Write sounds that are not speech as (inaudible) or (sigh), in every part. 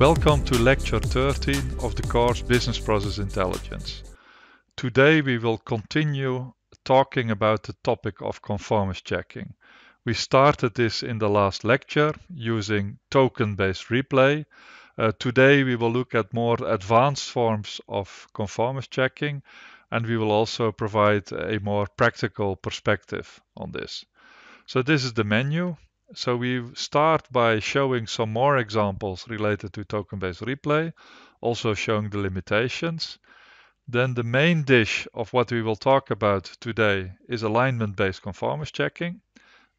Welcome to lecture 13 of the course Business Process Intelligence. Today we will continue talking about the topic of conformance checking. We started this in the last lecture using token-based replay. Uh, today we will look at more advanced forms of conformance checking and we will also provide a more practical perspective on this. So this is the menu. So we start by showing some more examples related to token-based replay, also showing the limitations. Then the main dish of what we will talk about today is alignment-based conformance checking,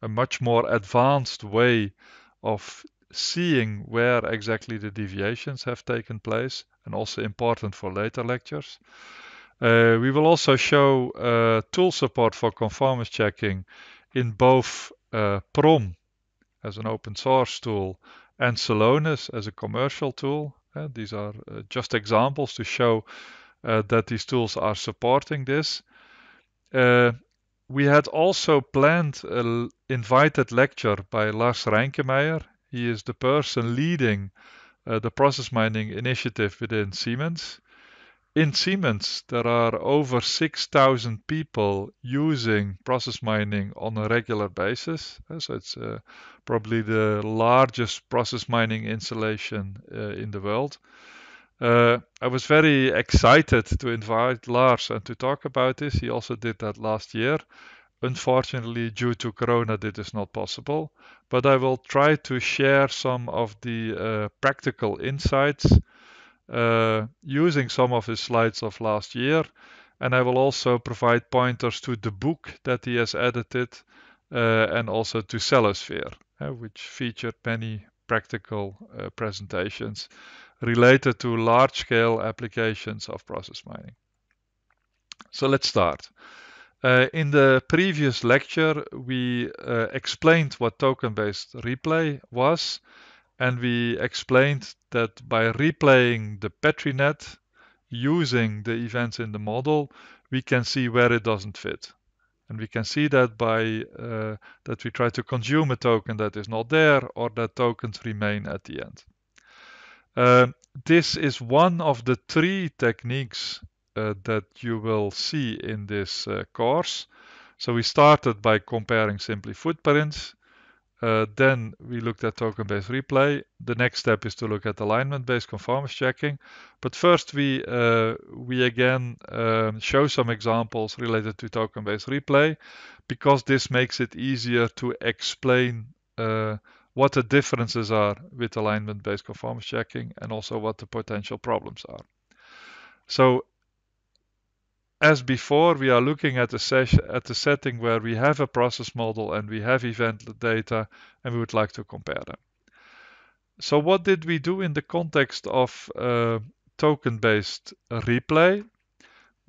a much more advanced way of seeing where exactly the deviations have taken place and also important for later lectures. Uh, we will also show uh, tool support for conformance checking in both uh, PROM as an open source tool and Salonis as a commercial tool. Uh, these are uh, just examples to show eh, that these tools are supporting this. we had also planned an invited lecture by Lars Reinkemeyer. He is the person leading the process mining initiative within Siemens in Siemens, there are over 6,000 people using process mining on a regular basis. Uh, so it's uh, probably the largest process mining installation uh, in the world. Uh, I was very excited to invite Lars and to talk about this. He also did that last year. Unfortunately, due to Corona, this is not possible, but I will try to share some of the uh, practical insights uh, using some of his slides of last year. And I will also provide pointers to the book that he has edited uh, and also to Cellosphere, uh, which featured many practical uh, presentations related to large scale applications of process mining. So let's start. Uh, in the previous lecture, we uh, explained what token based replay was and we explained that by replaying the Petri net using the events in the model, we can see where it doesn't fit. And we can see that by uh, that we try to consume a token that is not there or that tokens remain at the end. Uh, this is one of the three techniques uh, that you will see in this uh, course. So we started by comparing simply footprints. Uh, then we looked at token-based replay. The next step is to look at alignment-based conformance checking. But first, we uh, we again um, show some examples related to token-based replay, because this makes it easier to explain uh, what the differences are with alignment-based conformance checking and also what the potential problems are. So as before, we are looking at the, at setting where we have a process model and we have event data and we would like to compare them. So what did we do in the context of uh, token-based replay?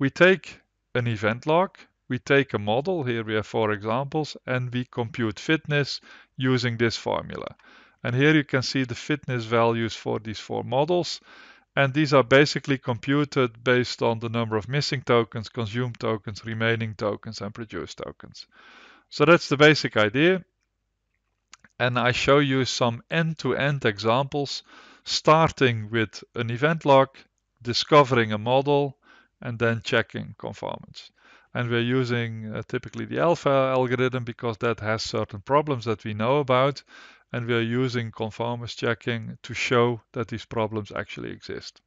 We take an event log, we take a model, here we have four examples, and we compute fitness using this formula. And here you can see the fitness values for these four models. And these are basically computed based on the number of missing tokens, consumed tokens, remaining tokens, and produced tokens. So that's the basic idea. And I show you some end-to-end -end examples, starting with an event log, discovering a model, and then checking conformance. And we're using uh, typically the alpha algorithm because that has certain problems that we know about and we are using conformance checking to show that these problems actually exist.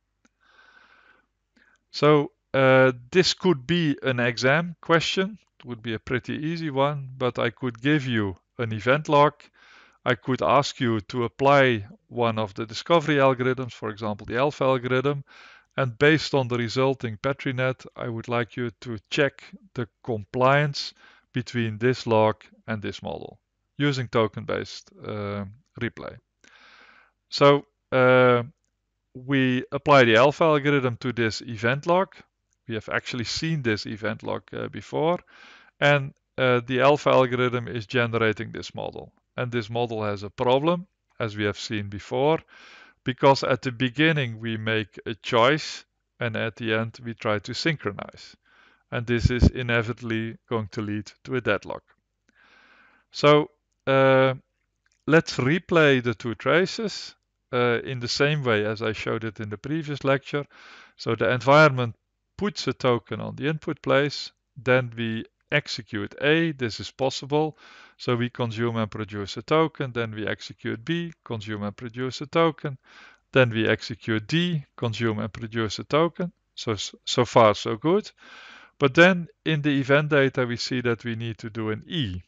So uh, this could be an exam question, it would be a pretty easy one, but I could give you an event log. I could ask you to apply one of the discovery algorithms, for example, the ELF algorithm, and based on the resulting Petri net, I would like you to check the compliance between this log and this model using token-based uh, replay. So uh, we apply the alpha algorithm to this event log. We have actually seen this event log uh, before. And uh, the alpha algorithm is generating this model. And this model has a problem, as we have seen before, because at the beginning we make a choice and at the end we try to synchronize. And this is inevitably going to lead to a deadlock. So uh, let's replay the two traces uh, in the same way as I showed it in the previous lecture. So the environment puts a token on the input place, then we execute A, this is possible. So we consume and produce a token, then we execute B, consume and produce a token, then we execute D, consume and produce a token. So, so far so good. But then in the event data, we see that we need to do an E.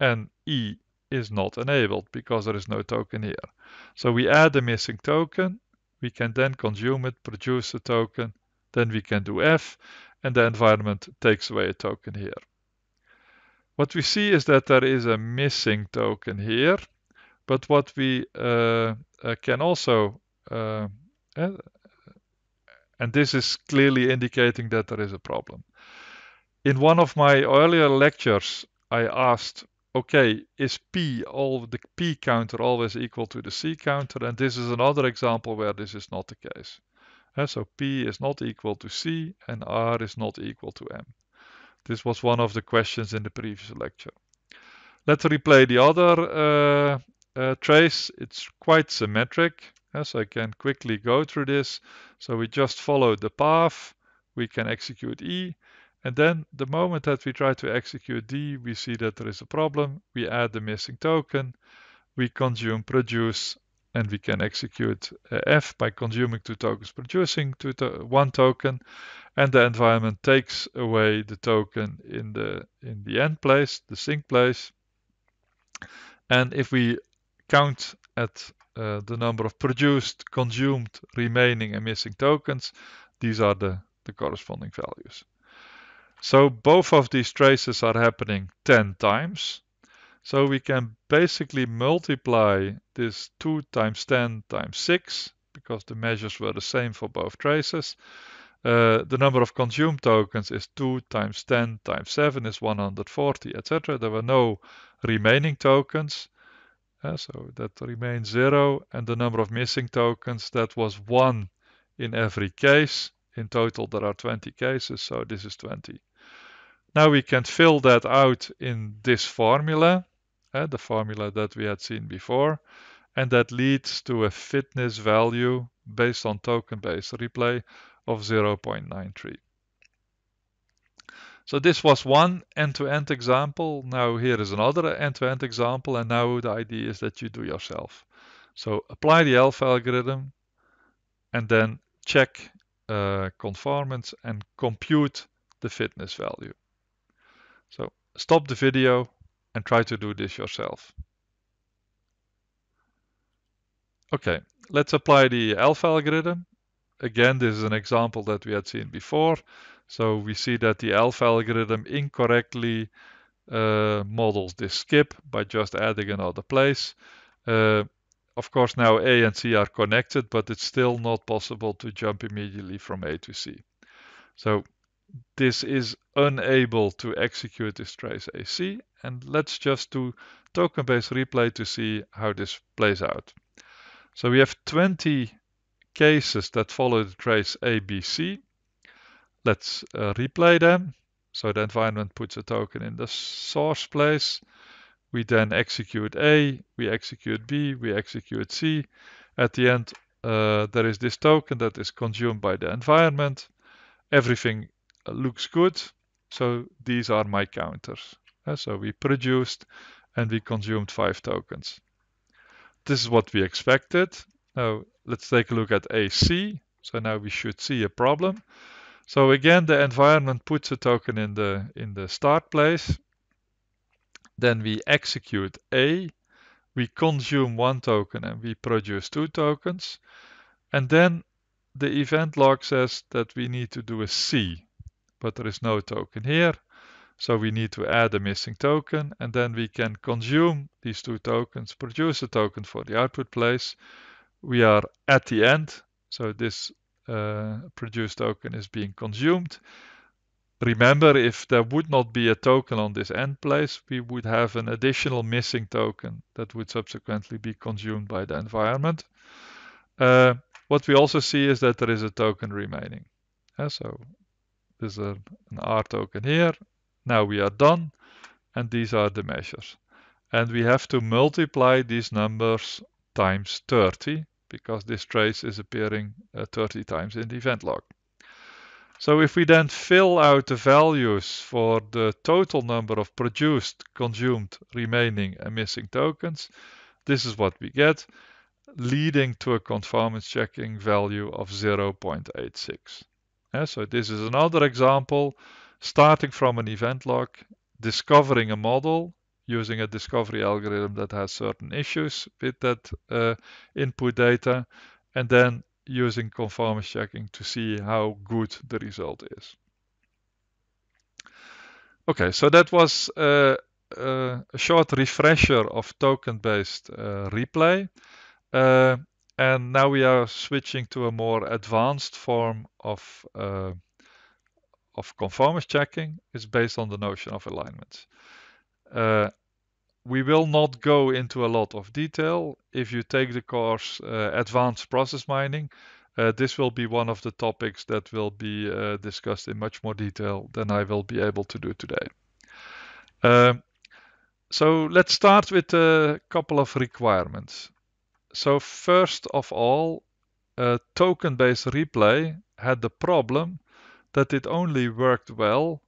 And E is not enabled because there is no token here. So we add a missing token, we can then consume it, produce a token, then we can do F, and the environment takes away a token here. What we see is that there is a missing token here, but what we uh, uh, can also, uh, eh, and this is clearly indicating that there is a problem. In one of my earlier lectures, I asked okay, is P all the P counter always equal to the C counter? And this is another example where this is not the case. And so P is not equal to C and R is not equal to M. This was one of the questions in the previous lecture. Let's replay the other uh, uh, trace. It's quite symmetric. so I can quickly go through this. So we just follow the path. We can execute E. And then the moment that we try to execute D, we see that there is a problem. We add the missing token, we consume produce, and we can execute uh, F by consuming two tokens, producing two to one token, and the environment takes away the token in the in the end place, the sync place. And if we count at uh, the number of produced, consumed, remaining, and missing tokens, these are the, the corresponding values. So both of these traces are happening 10 times. So we can basically multiply this 2 times 10 times 6, because the measures were the same for both traces. Uh, the number of consumed tokens is 2 times 10 times 7 is 140, etc. There were no remaining tokens, uh, so that remains 0. And the number of missing tokens, that was 1 in every case in total there are 20 cases, so this is 20. Now we can fill that out in this formula, uh, the formula that we had seen before, and that leads to a fitness value based on token-based replay of 0.93. So this was one end-to-end -end example. Now here is another end-to-end -end example. And now the idea is that you do yourself. So apply the alpha algorithm and then check uh, conformance and compute the fitness value. So stop the video and try to do this yourself. Okay, let's apply the alpha algorithm. Again, this is an example that we had seen before. So we see that the alpha algorithm incorrectly uh, models this skip by just adding another place. Uh, of course now A and C are connected, but it's still not possible to jump immediately from A to C. So this is unable to execute this trace AC. And let's just do token-based replay to see how this plays out. So we have 20 cases that follow the trace ABC. Let's uh, replay them. So the environment puts a token in the source place. We then execute A, we execute B, we execute C. At the end, uh, there is this token that is consumed by the environment. Everything uh, looks good. So these are my counters. Uh, so we produced and we consumed five tokens. This is what we expected. Now let's take a look at AC. So now we should see a problem. So again, the environment puts a token in the in the start place then we execute A, we consume one token and we produce two tokens. And then the event log says that we need to do a C, but there is no token here. So we need to add a missing token and then we can consume these two tokens, produce a token for the output place. We are at the end. So this uh, produced token is being consumed Remember, if there would not be a token on this end place, we would have an additional missing token that would subsequently be consumed by the environment. Uh, what we also see is that there is a token remaining. Yeah, so there's a, an R token here. Now we are done. And these are the measures. And we have to multiply these numbers times 30 because this trace is appearing uh, 30 times in the event log. So if we then fill out the values for the total number of produced, consumed, remaining and missing tokens, this is what we get, leading to a conformance checking value of 0.86. Yeah, so this is another example, starting from an event log, discovering a model using a discovery algorithm that has certain issues with that uh, input data, and then using conformance checking to see how good the result is. Okay, so that was a short refresher of token-based uh, replay. Uh, and now we are switching to a more advanced form of, uh, of conformance checking. It's based on the notion of alignments. Uh, we will not go into a lot of detail. If you take the course uh, Advanced Process Mining, uh, this will be one of the topics that will be uh, discussed in much more detail than I will be able to do today. Um, so let's start with a couple of requirements. So first of all, uh, token-based replay had the problem that it only worked well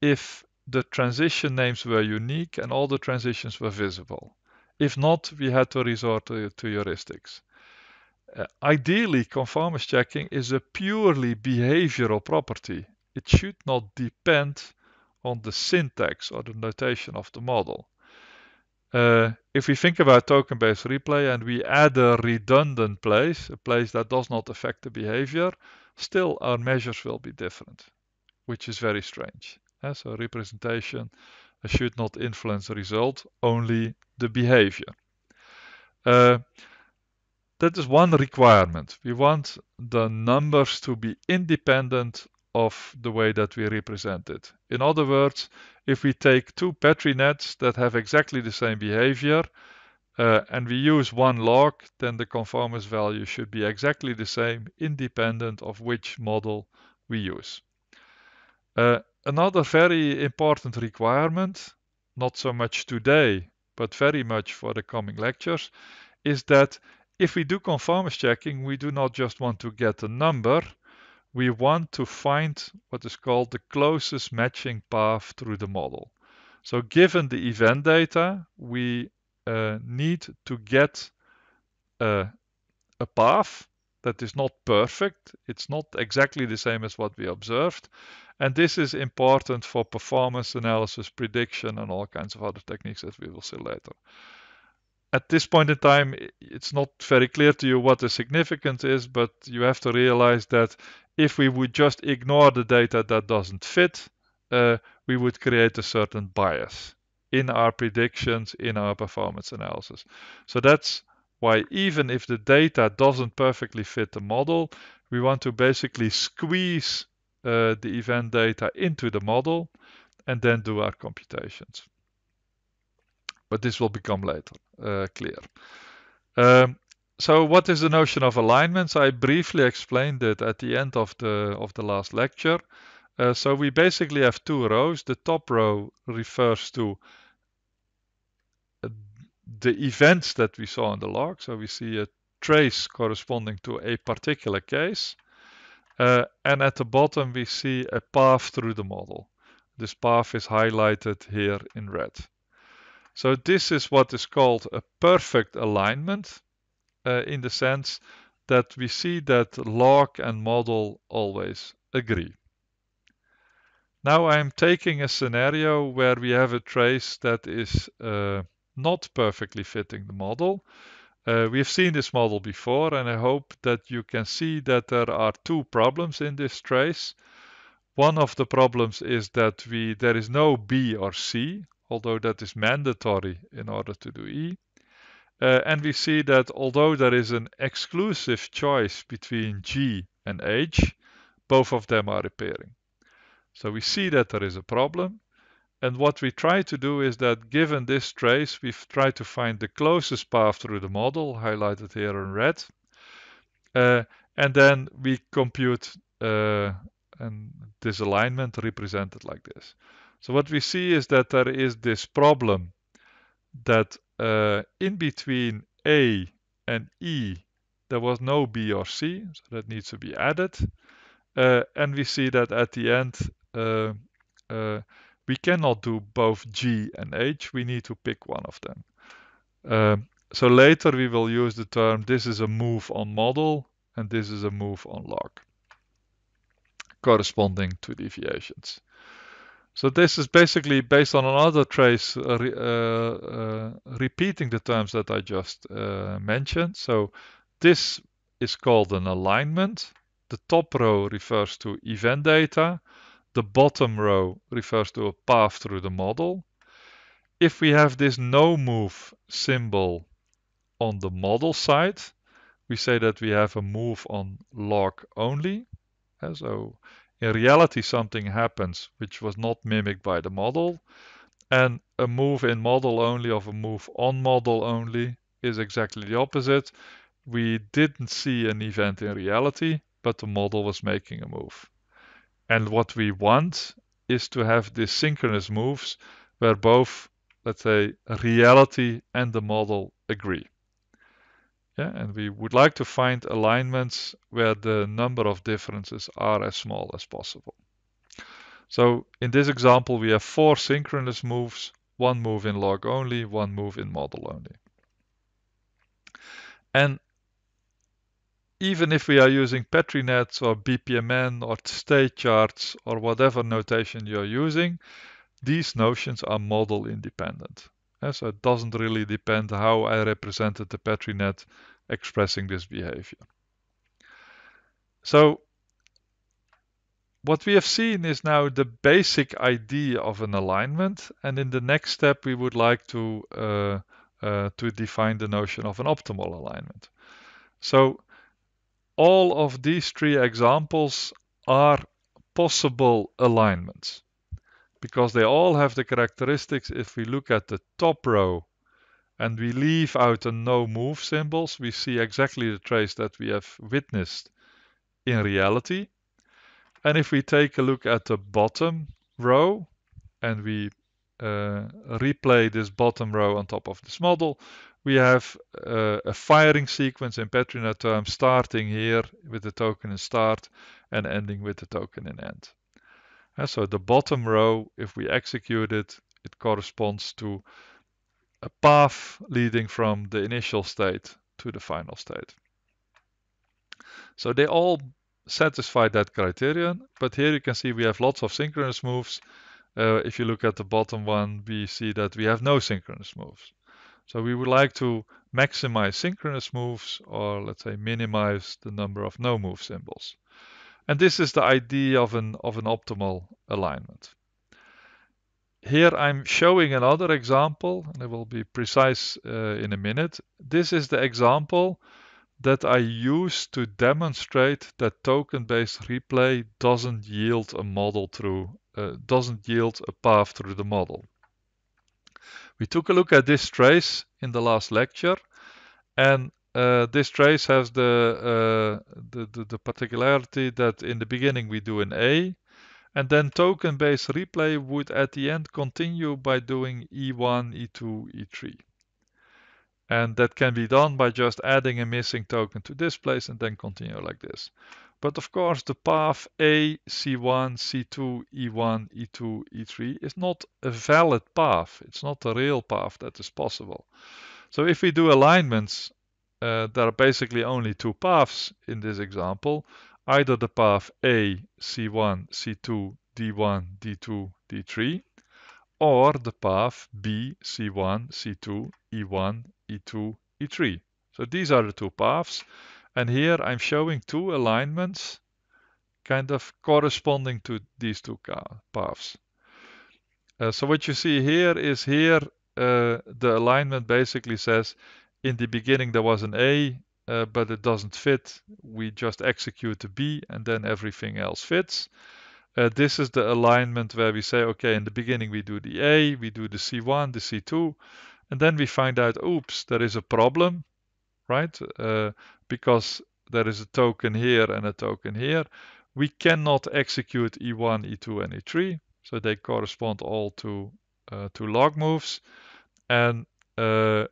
if the transition names were unique and all the transitions were visible. If not, we had to resort to, to heuristics. Uh, ideally, conformance checking is a purely behavioral property. It should not depend on the syntax or the notation of the model. Uh, if we think about token-based replay and we add a redundant place, a place that does not affect the behavior, still our measures will be different, which is very strange. So representation should not influence the result, only the behavior. Uh, that is one requirement. We want the numbers to be independent of the way that we represent it. In other words, if we take two Petri nets that have exactly the same behavior uh, and we use one log, then the conformance value should be exactly the same independent of which model we use. Uh, another very important requirement, not so much today, but very much for the coming lectures, is that if we do conformance checking, we do not just want to get a number, we want to find what is called the closest matching path through the model. So given the event data, we uh, need to get uh, a path that is not perfect. It's not exactly the same as what we observed, and this is important for performance analysis, prediction, and all kinds of other techniques that we will see later. At this point in time, it's not very clear to you what the significance is, but you have to realize that if we would just ignore the data that doesn't fit, uh, we would create a certain bias in our predictions, in our performance analysis. So that's why even if the data doesn't perfectly fit the model, we want to basically squeeze uh, the event data into the model and then do our computations. But this will become later uh, clear. Um, so what is the notion of alignments? I briefly explained it at the end of the, of the last lecture. Uh, so we basically have two rows. The top row refers to uh, the events that we saw in the log. So we see a trace corresponding to a particular case. Uh, eh, and at the bottom, we see a path through the model. This path is highlighted here in red. So this is what is called a perfect alignment uh, in the sense that we see that log and model always agree. Now I'm taking a scenario where we have a trace that is uh, not perfectly fitting the model. Uh, we have seen this model before and I hope that you can see that there are two problems in this trace. One of the problems is that we there is no B or C, although that is mandatory in order to do E. Uh, and we see that although there is an exclusive choice between G and H, both of them are appearing. So we see that there is a problem. And what we try to do is that given this trace, we've tried to find the closest path through the model, highlighted here in red. Uh, and then we compute uh, and this alignment represented like this. So what we see is that there is this problem that uh, in between A and E, there was no B or C, so that needs to be added. Uh, and we see that at the end, uh, uh, we cannot do both G and H, we need to pick one of them. Um, so later we will use the term, this is a move on model, and this is a move on log, corresponding to deviations. So this is basically based on another trace uh, uh, uh, repeating the terms that I just uh, mentioned. So this is called an alignment. The top row refers to event data. The bottom row refers to a path through the model. If we have this no move symbol on the model side, we say that we have a move on log only. Eh, so in reality, something happens which was not mimicked by the model. And a move in model only of a move on model only is exactly the opposite. We didn't see an event in reality, but the model was making a move. And what we want is to have these synchronous moves where both, let's say, reality and the model agree. Yeah, and we would like to find alignments where the number of differences are as small as possible. So in this example, we have four synchronous moves, one move in log only, one move in model only. And even if we are using Petri nets or BPMN or state charts or whatever notation you're using, these notions are model independent. Eh, so it doesn't really depend how I represented the Petri net expressing this behavior. So what we have seen is now the basic idea of an alignment. And in the next step, we would like to, uh, uh, to define the notion of an optimal alignment. So all of these three examples are possible alignments because they all have the characteristics if we look at the top row and we leave out the no move symbols we see exactly the trace that we have witnessed in reality and if we take a look at the bottom row and we uh, replay this bottom row on top of this model we have uh, a firing sequence in Petrina terms starting here with the token in start and ending with the token in end. And so the bottom row, if we execute it, it corresponds to a path leading from the initial state to the final state. So they all satisfy that criterion, but here you can see we have lots of synchronous moves. Uh, if you look at the bottom one, we see that we have no synchronous moves. So we would like to maximize synchronous moves or let's say minimize the number of no move symbols. And this is the idea of an, of an optimal alignment. Here I'm showing another example, and it will be precise uh, in a minute. This is the example that I use to demonstrate that token-based replay doesn't yield a model through, uh, doesn't yield a path through the model. We took a look at this trace in the last lecture and uh, this trace has the, uh, the, the, the, particularity that in the beginning we do an A and then token-based replay would at the end continue by doing E1, E2, E3. And that can be done by just adding a missing token to this place and then continue like this. But of course, the path A, C1, C2, E1, E2, E3 is not a valid path. It's not a real path that is possible. So if we do alignments, uh, there are basically only two paths in this example. Either the path A, C1, C2, D1, D2, D3, or the path B, C1, C2, E1, E2, E3. So these are the two paths. And here I'm showing two alignments kind of corresponding to these two paths. Uh, so what you see here is here uh, the alignment basically says in the beginning there was an A, uh, but it doesn't fit. We just execute the B and then everything else fits. Uh, this is the alignment where we say, okay, in the beginning we do the A, we do the C1, the C2, and then we find out, oops, there is a problem, right? Uh, because there is a token here and a token here, we cannot execute E1, E2, and E3. So they correspond all to, uh, to log moves. And uh,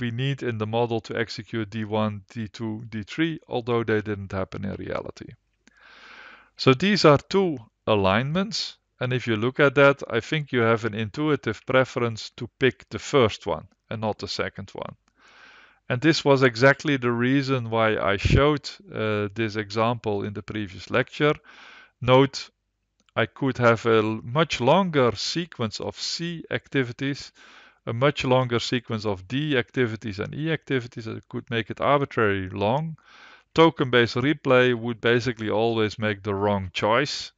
we need in the model to execute D1, D2, D3, although they didn't happen in reality. So these are two alignments. And if you look at that, I think you have an intuitive preference to pick the first one and not the second one. And this was exactly the reason why I showed uh, this example in the previous lecture. Note, I could have a much longer sequence of C activities, a much longer sequence of D activities and E activities. I could make it arbitrarily long. Token-based replay would basically always make the wrong choice,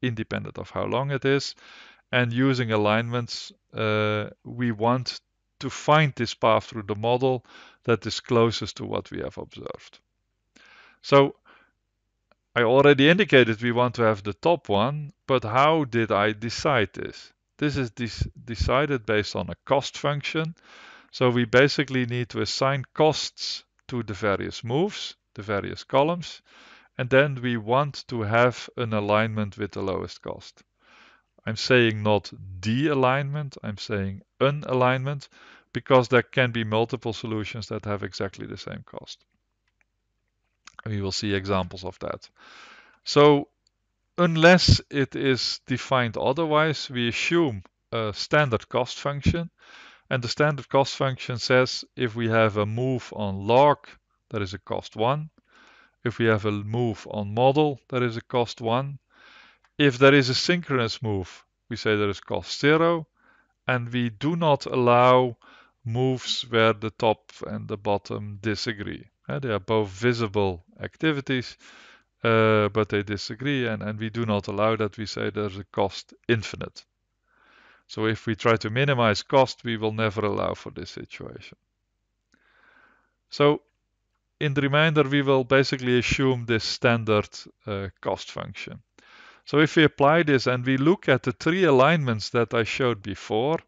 independent of how long it is. And using alignments, uh, we want to find this path through the model that is closest to what we have observed. So I already indicated we want to have the top one, but how did I decide this? This is decided based on a cost function. So we basically need to assign costs to the various moves, the various columns, and then we want to have an alignment with the lowest cost. I'm saying not de-alignment, I'm saying unalignment, because there can be multiple solutions that have exactly the same cost. We will see examples of that. So unless it is defined otherwise, we assume a standard cost function. And the standard cost function says if we have a move on log, that is a cost 1. If we have a move on model, that is a cost 1. If there is a synchronous move, we say there is cost zero, and we do not allow moves where the top and the bottom disagree. Uh, they are both visible activities, uh, but they disagree, and, and we do not allow that. We say there's a cost infinite. So if we try to minimize cost, we will never allow for this situation. So in the remainder, we will basically assume this standard uh, cost function. So if we apply this and we look at the three alignments that I showed before,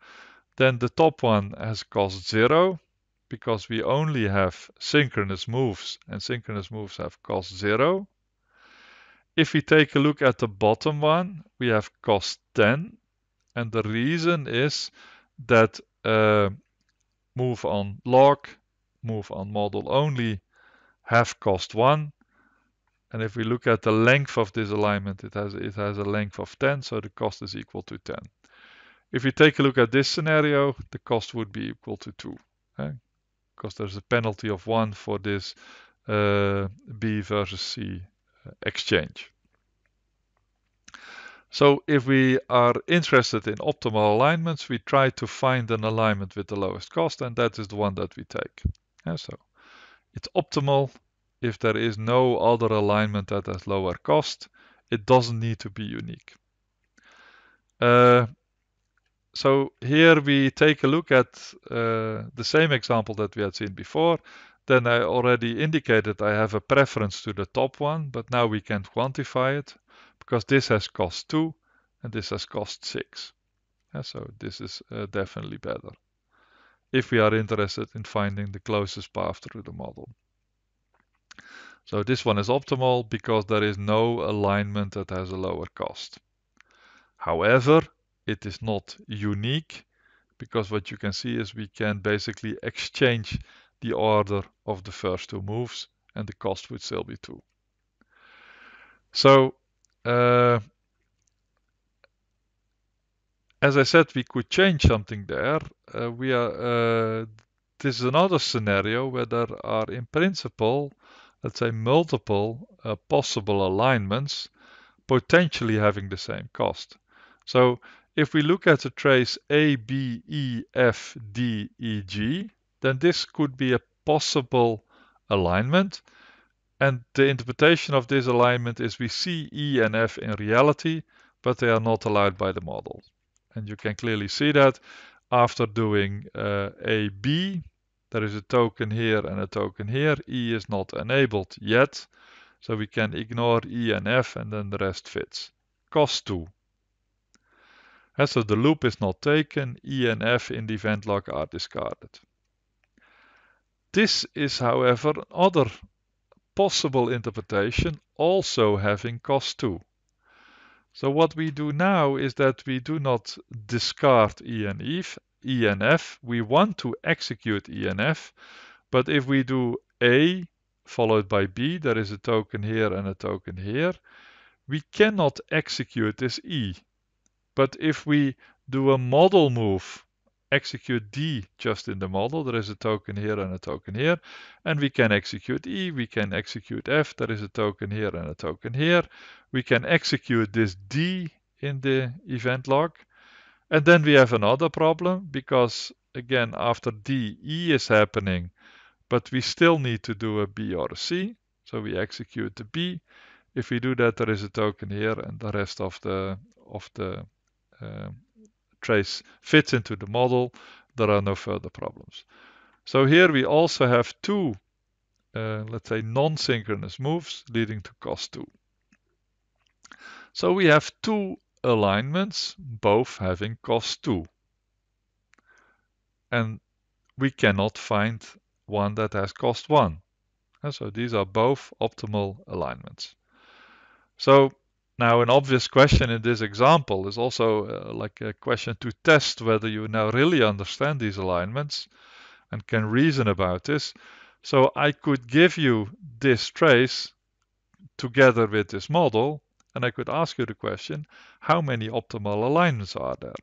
then the top one has cost zero because we only have synchronous moves and synchronous moves have cost zero. If we take a look at the bottom one, we have cost 10. And the reason is that uh, move on log, move on model only have cost 1 and if we look at the length of this alignment, it has, it has a length of 10, so the cost is equal to 10. If you take a look at this scenario, the cost would be equal to 2, okay? Eh? because there's a penalty of 1 for this uh, B versus C uh, exchange. So if we are interested in optimal alignments, we try to find an alignment with the lowest cost, and that is the one that we take. Yeah, so it's optimal if there is no other alignment that has lower cost, it doesn't need to be unique. Uh, so here we take a look at uh, the same example that we had seen before. Then I already indicated I have a preference to the top one, but now we can quantify it because this has cost 2 and this has cost 6. Yeah, so this is uh, definitely better if we are interested in finding the closest path through the model. So this one is optimal because there is no alignment that has a lower cost. However, it is not unique because what you can see is we can basically exchange the order of the first two moves and the cost would still be 2. So uh, as I said, we could change something there. Uh, we are, uh, this is another scenario where there are in principle let's say, multiple uh, possible alignments, potentially having the same cost. So if we look at the trace A, B, E, F, D, E, G, then this could be a possible alignment. And the interpretation of this alignment is we see E and F in reality, but they are not allowed by the model. And you can clearly see that after doing uh, A, B, there is a token here and a token here. E is not enabled yet. So we can ignore E and F and then the rest fits. Cost 2. And eh, so the loop is not taken, E and F in the event log are discarded. This is however another possible interpretation also having cost 2. So what we do now is that we do not discard E and F, ENF, we want to execute ENF, but if we do A followed by B, there is a token here and a token here, we cannot execute this E. But if we do a model move, execute D just in the model, there is a token here and a token here, and we can execute E, we can execute F, there is a token here and a token here, we can execute this D in the event log, and then we have another problem because again after D, E is happening, but we still need to do a B or a C. So we execute the B. If we do that, there is a token here and the rest of the of the um, trace fits into the model. There are no further problems. So here we also have two, uh, let's say, non-synchronous moves leading to cost 2. So we have two alignments, both having cost 2. And we cannot find one that has cost 1. And so these are both optimal alignments. So now an obvious question in this example is also uh, like a question to test whether you now really understand these alignments and can reason about this. So I could give you this trace together with this model and I could ask you the question, how many optimal alignments are there?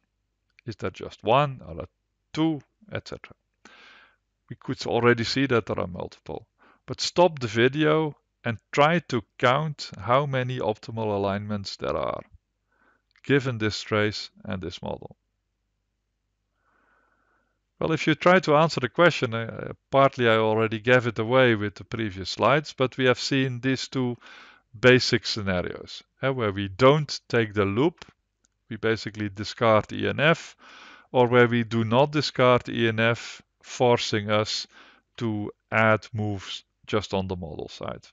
Is there just one, or there two, etc. We could already see that there are multiple, but stop the video and try to count how many optimal alignments there are, given this trace and this model. Well, if you try to answer the question, uh, partly I already gave it away with the previous slides, but we have seen these two basic scenarios. Where we don't take the loop, we basically discard ENF, or where we do not discard ENF, forcing us to add moves just on the model side.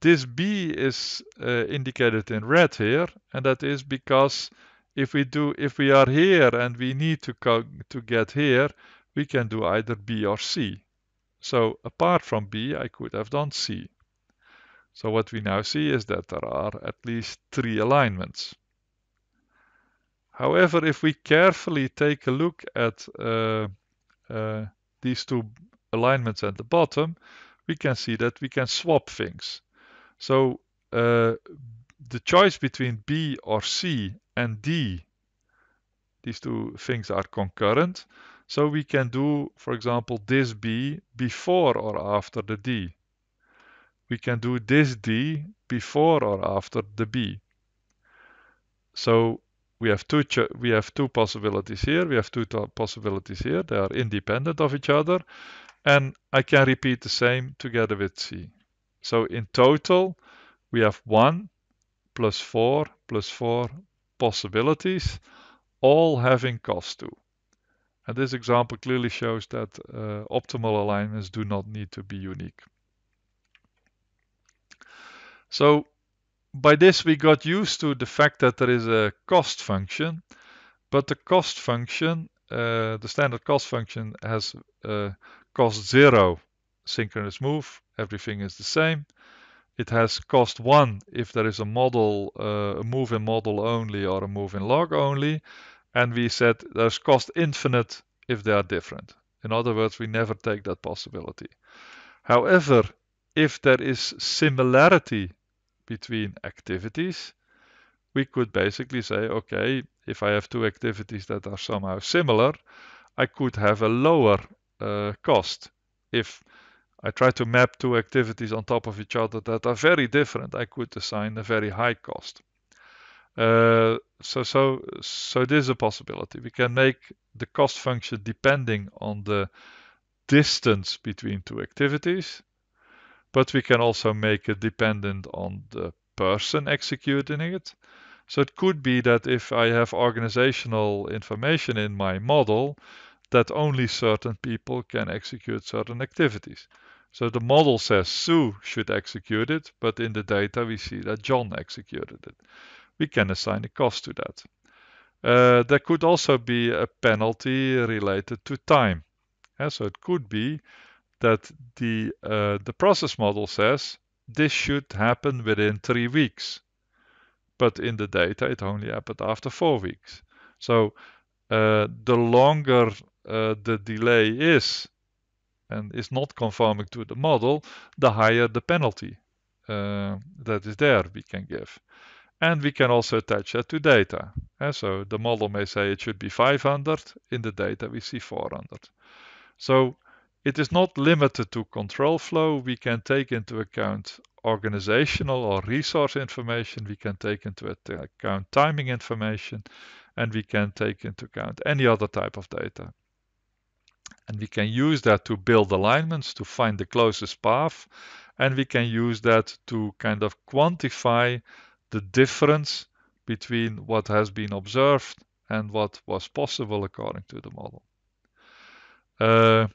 This B is uh, indicated in red here, and that is because if we do, if we are here and we need to to get here, we can do either B or C. So apart from B, I could have done C. So what we now see is that there are at least three alignments. However, if we carefully take a look at uh, uh, these two alignments at the bottom, we can see that we can swap things. So uh, the choice between B or C and D, these two things are concurrent. So we can do, for example, this B before or after the D we can do this D before or after the B. So we have two we have two possibilities here. We have two possibilities here. They are independent of each other, and I can repeat the same together with C. So in total, we have one plus four plus four possibilities, all having cost two. And this example clearly shows that uh, optimal alignments do not need to be unique. So by this we got used to the fact that there is a cost function, but the cost function, uh, the standard cost function has uh, cost zero synchronous move, everything is the same. It has cost one if there is a model, uh, a move in model only or a move in log only. And we said there's cost infinite if they are different. In other words, we never take that possibility. However, if there is similarity between activities, we could basically say, okay, if I have two activities that are somehow similar, I could have a lower uh, cost. If I try to map two activities on top of each other that are very different, I could assign a very high cost. Uh, so, so, so this is a possibility. We can make the cost function depending on the distance between two activities but we can also make it dependent on the person executing it. So it could be that if I have organizational information in my model, that only certain people can execute certain activities. So the model says Sue should execute it, but in the data we see that John executed it. We can assign a cost to that. Uh, there could also be a penalty related to time. Yeah, so it could be that the, uh, the process model says this should happen within three weeks. But in the data, it only happened after four weeks. So uh, the longer uh, the delay is and is not conforming to the model, the higher the penalty uh, that is there we can give. And we can also attach that to data. And eh, so the model may say it should be 500, in the data we see 400. So it is not limited to control flow. We can take into account organizational or resource information. We can take into account timing information, and we can take into account any other type of data. And we can use that to build alignments to find the closest path. And we can use that to kind of quantify the difference between what has been observed and what was possible according to the model. Uh,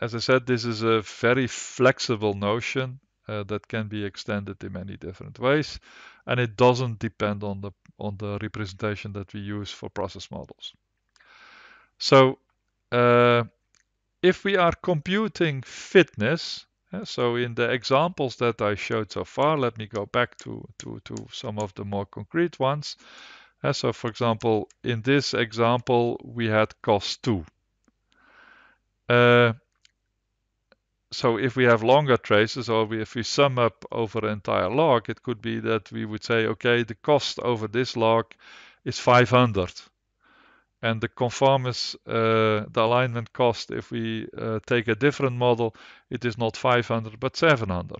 as I said, this is a very flexible notion uh, that can be extended in many different ways, and it doesn't depend on the on the representation that we use for process models. So, uh, if we are computing fitness, uh, so in the examples that I showed so far, let me go back to to to some of the more concrete ones. Uh, so, for example, in this example, we had cost two. Uh, so if we have longer traces or we, if we sum up over an entire log, it could be that we would say, okay, the cost over this log is 500. And the conformance, uh, the alignment cost, if we uh, take a different model, it is not 500, but 700.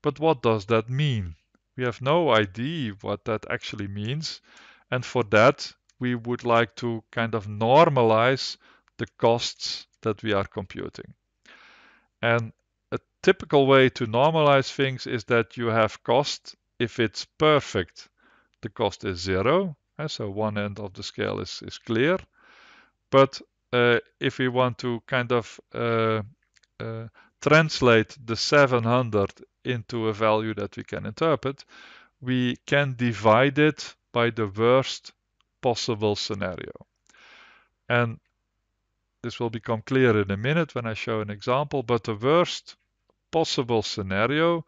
But what does that mean? We have no idea what that actually means. And for that, we would like to kind of normalize the costs that we are computing. And a typical way to normalize things is that you have cost, if it's perfect, the cost is zero. And eh, so one end of the scale is, is clear. But uh, if we want to kind of uh, uh, translate the 700 into a value that we can interpret, we can divide it by the worst possible scenario. And this will become clear in a minute when I show an example, but the worst possible scenario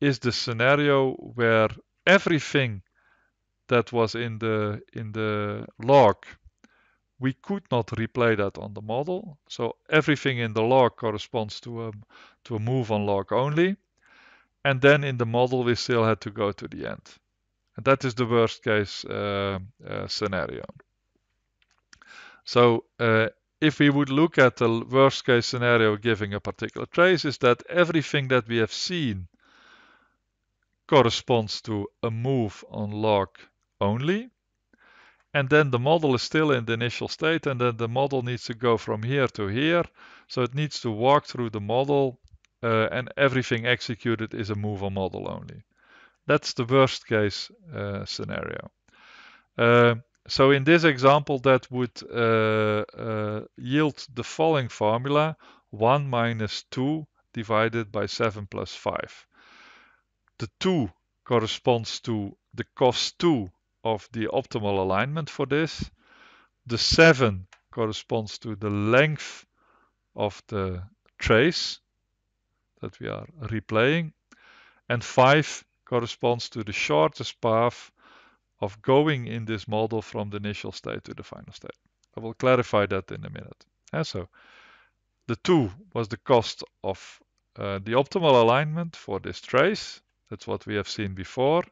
is the scenario where everything that was in the in the log we could not replay that on the model so everything in the log corresponds to a to a move on log only and then in the model we still had to go to the end and that is the worst case uh, uh, scenario so uh, if we would look at the worst case scenario giving a particular trace is that everything that we have seen corresponds to a move on log only. And then the model is still in the initial state and then the model needs to go from here to here. So it needs to walk through the model uh, and everything executed is a move on model only. That's the worst case uh, scenario. Uh, so in this example, that would uh, uh, yield the following formula, 1 minus 2 divided by 7 plus 5. The 2 corresponds to the cost 2 of the optimal alignment for this. The 7 corresponds to the length of the trace that we are replaying. And 5 corresponds to the shortest path of going in this model from the initial state to the final state. I will clarify that in a minute. And so the 2 was the cost of uh, the optimal alignment for this trace. That's what we have seen before.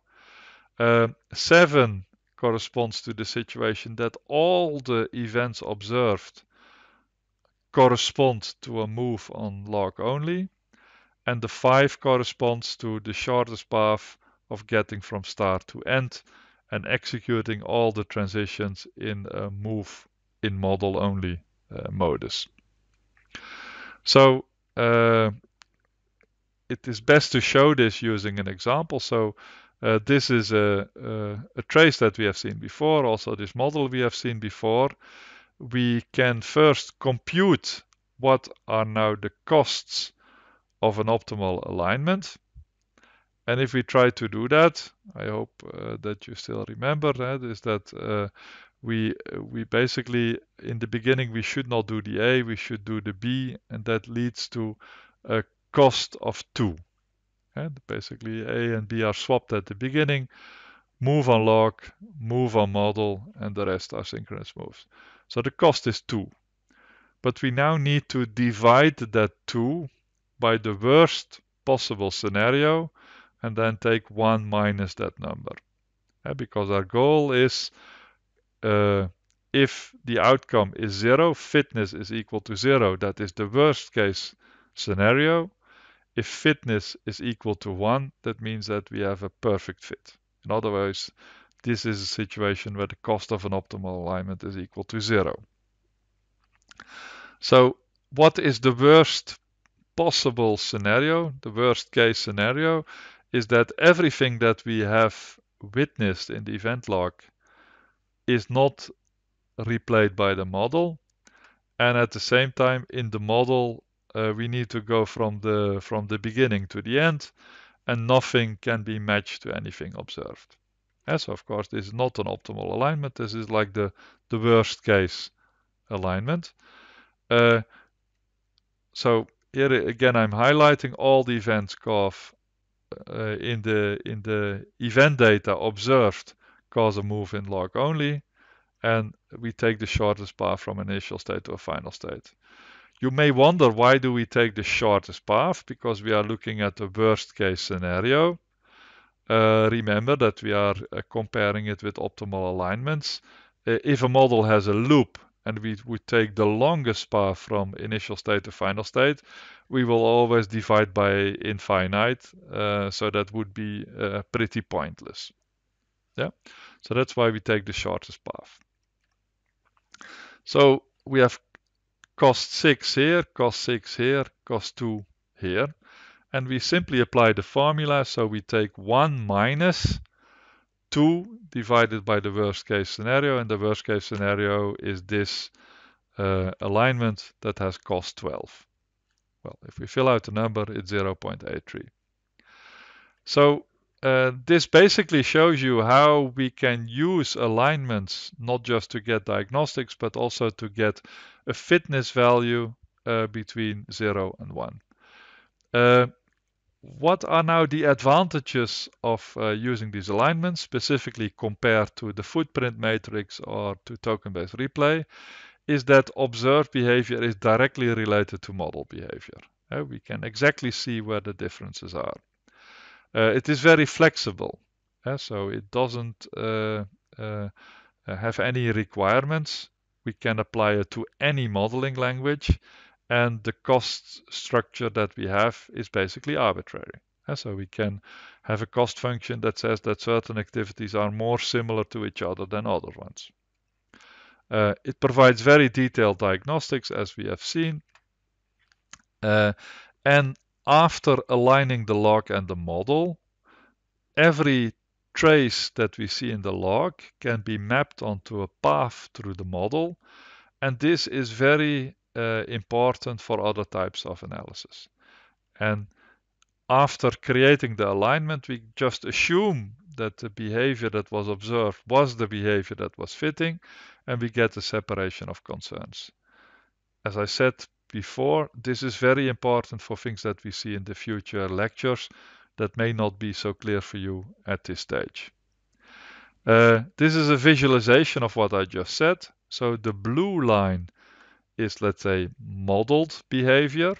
Uh, 7 corresponds to the situation that all the events observed correspond to a move on log only. And the 5 corresponds to the shortest path of getting from start to end and executing all the transitions in a move in model only uh, modus. So uh, it is best to show this using an example. So uh, this is a, a, a, trace that we have seen before, also this model we have seen before. We can first compute what are now the costs of an optimal alignment. And if we try to do that, I hope uh, that you still remember that eh, is that uh, we we basically in the beginning we should not do the A, we should do the B, and that leads to a cost of two. And basically, A and B are swapped at the beginning. Move on log, move on model, and the rest are synchronous moves. So the cost is two. But we now need to divide that two by the worst possible scenario, and then take 1 minus that number. Eh, because our goal is uh, if the outcome is 0, fitness is equal to 0. That is the worst case scenario. If fitness is equal to 1, that means that we have a perfect fit. In other words, this is a situation where the cost of an optimal alignment is equal to 0. So what is the worst possible scenario, the worst case scenario, is that everything that we have witnessed in the event log is not replayed by the model. And at the same time, in the model, uh, we need to go from the from the beginning to the end, and nothing can be matched to anything observed. And so, of course, this is not an optimal alignment. This is like the the worst case alignment. Uh, so here again, I'm highlighting all the events curve uh, in the in the event data observed cause a move in log only and we take the shortest path from initial state to a final state. You may wonder why do we take the shortest path because we are looking at the worst case scenario. Uh, remember that we are uh, comparing it with optimal alignments. Uh, if a model has a loop and we would take the longest path from initial state to final state, we will always divide by infinite. Uh, so that would be uh, pretty pointless. Yeah, so that's why we take the shortest path. So we have cost 6 here, cost 6 here, cost 2 here. And we simply apply the formula. So we take 1 minus 2 divided by the worst case scenario and the worst case scenario is this uh, alignment that has cost 12. Well, if we fill out the number, it's 0.83. So uh, this basically shows you how we can use alignments not just to get diagnostics, but also to get a fitness value uh, between 0 and 1. Uh, what are now the advantages of uh, using these alignments specifically compared to the footprint matrix or to token-based replay is that observed behavior is directly related to model behavior. Uh, we can exactly see where the differences are. Uh, it is very flexible, so it doesn't uh, uh, have any requirements. We can apply it to any modeling language and the cost structure that we have is basically arbitrary. So we can have a cost function that says that certain activities are more similar to each other than other ones. Uh, it provides very detailed diagnostics, as we have seen. Uh, and after aligning the log and the model, every trace that we see in the log can be mapped onto a path through the model. And this is very uh, important for other types of analysis. And after creating the alignment, we just assume that the behavior that was observed was the behavior that was fitting, and we get the separation of concerns. As I said before, this is very important for things that we see in the future lectures that may not be so clear for you at this stage. Uh, this is a visualization of what I just said. So the blue line is, let's say, modeled behavior,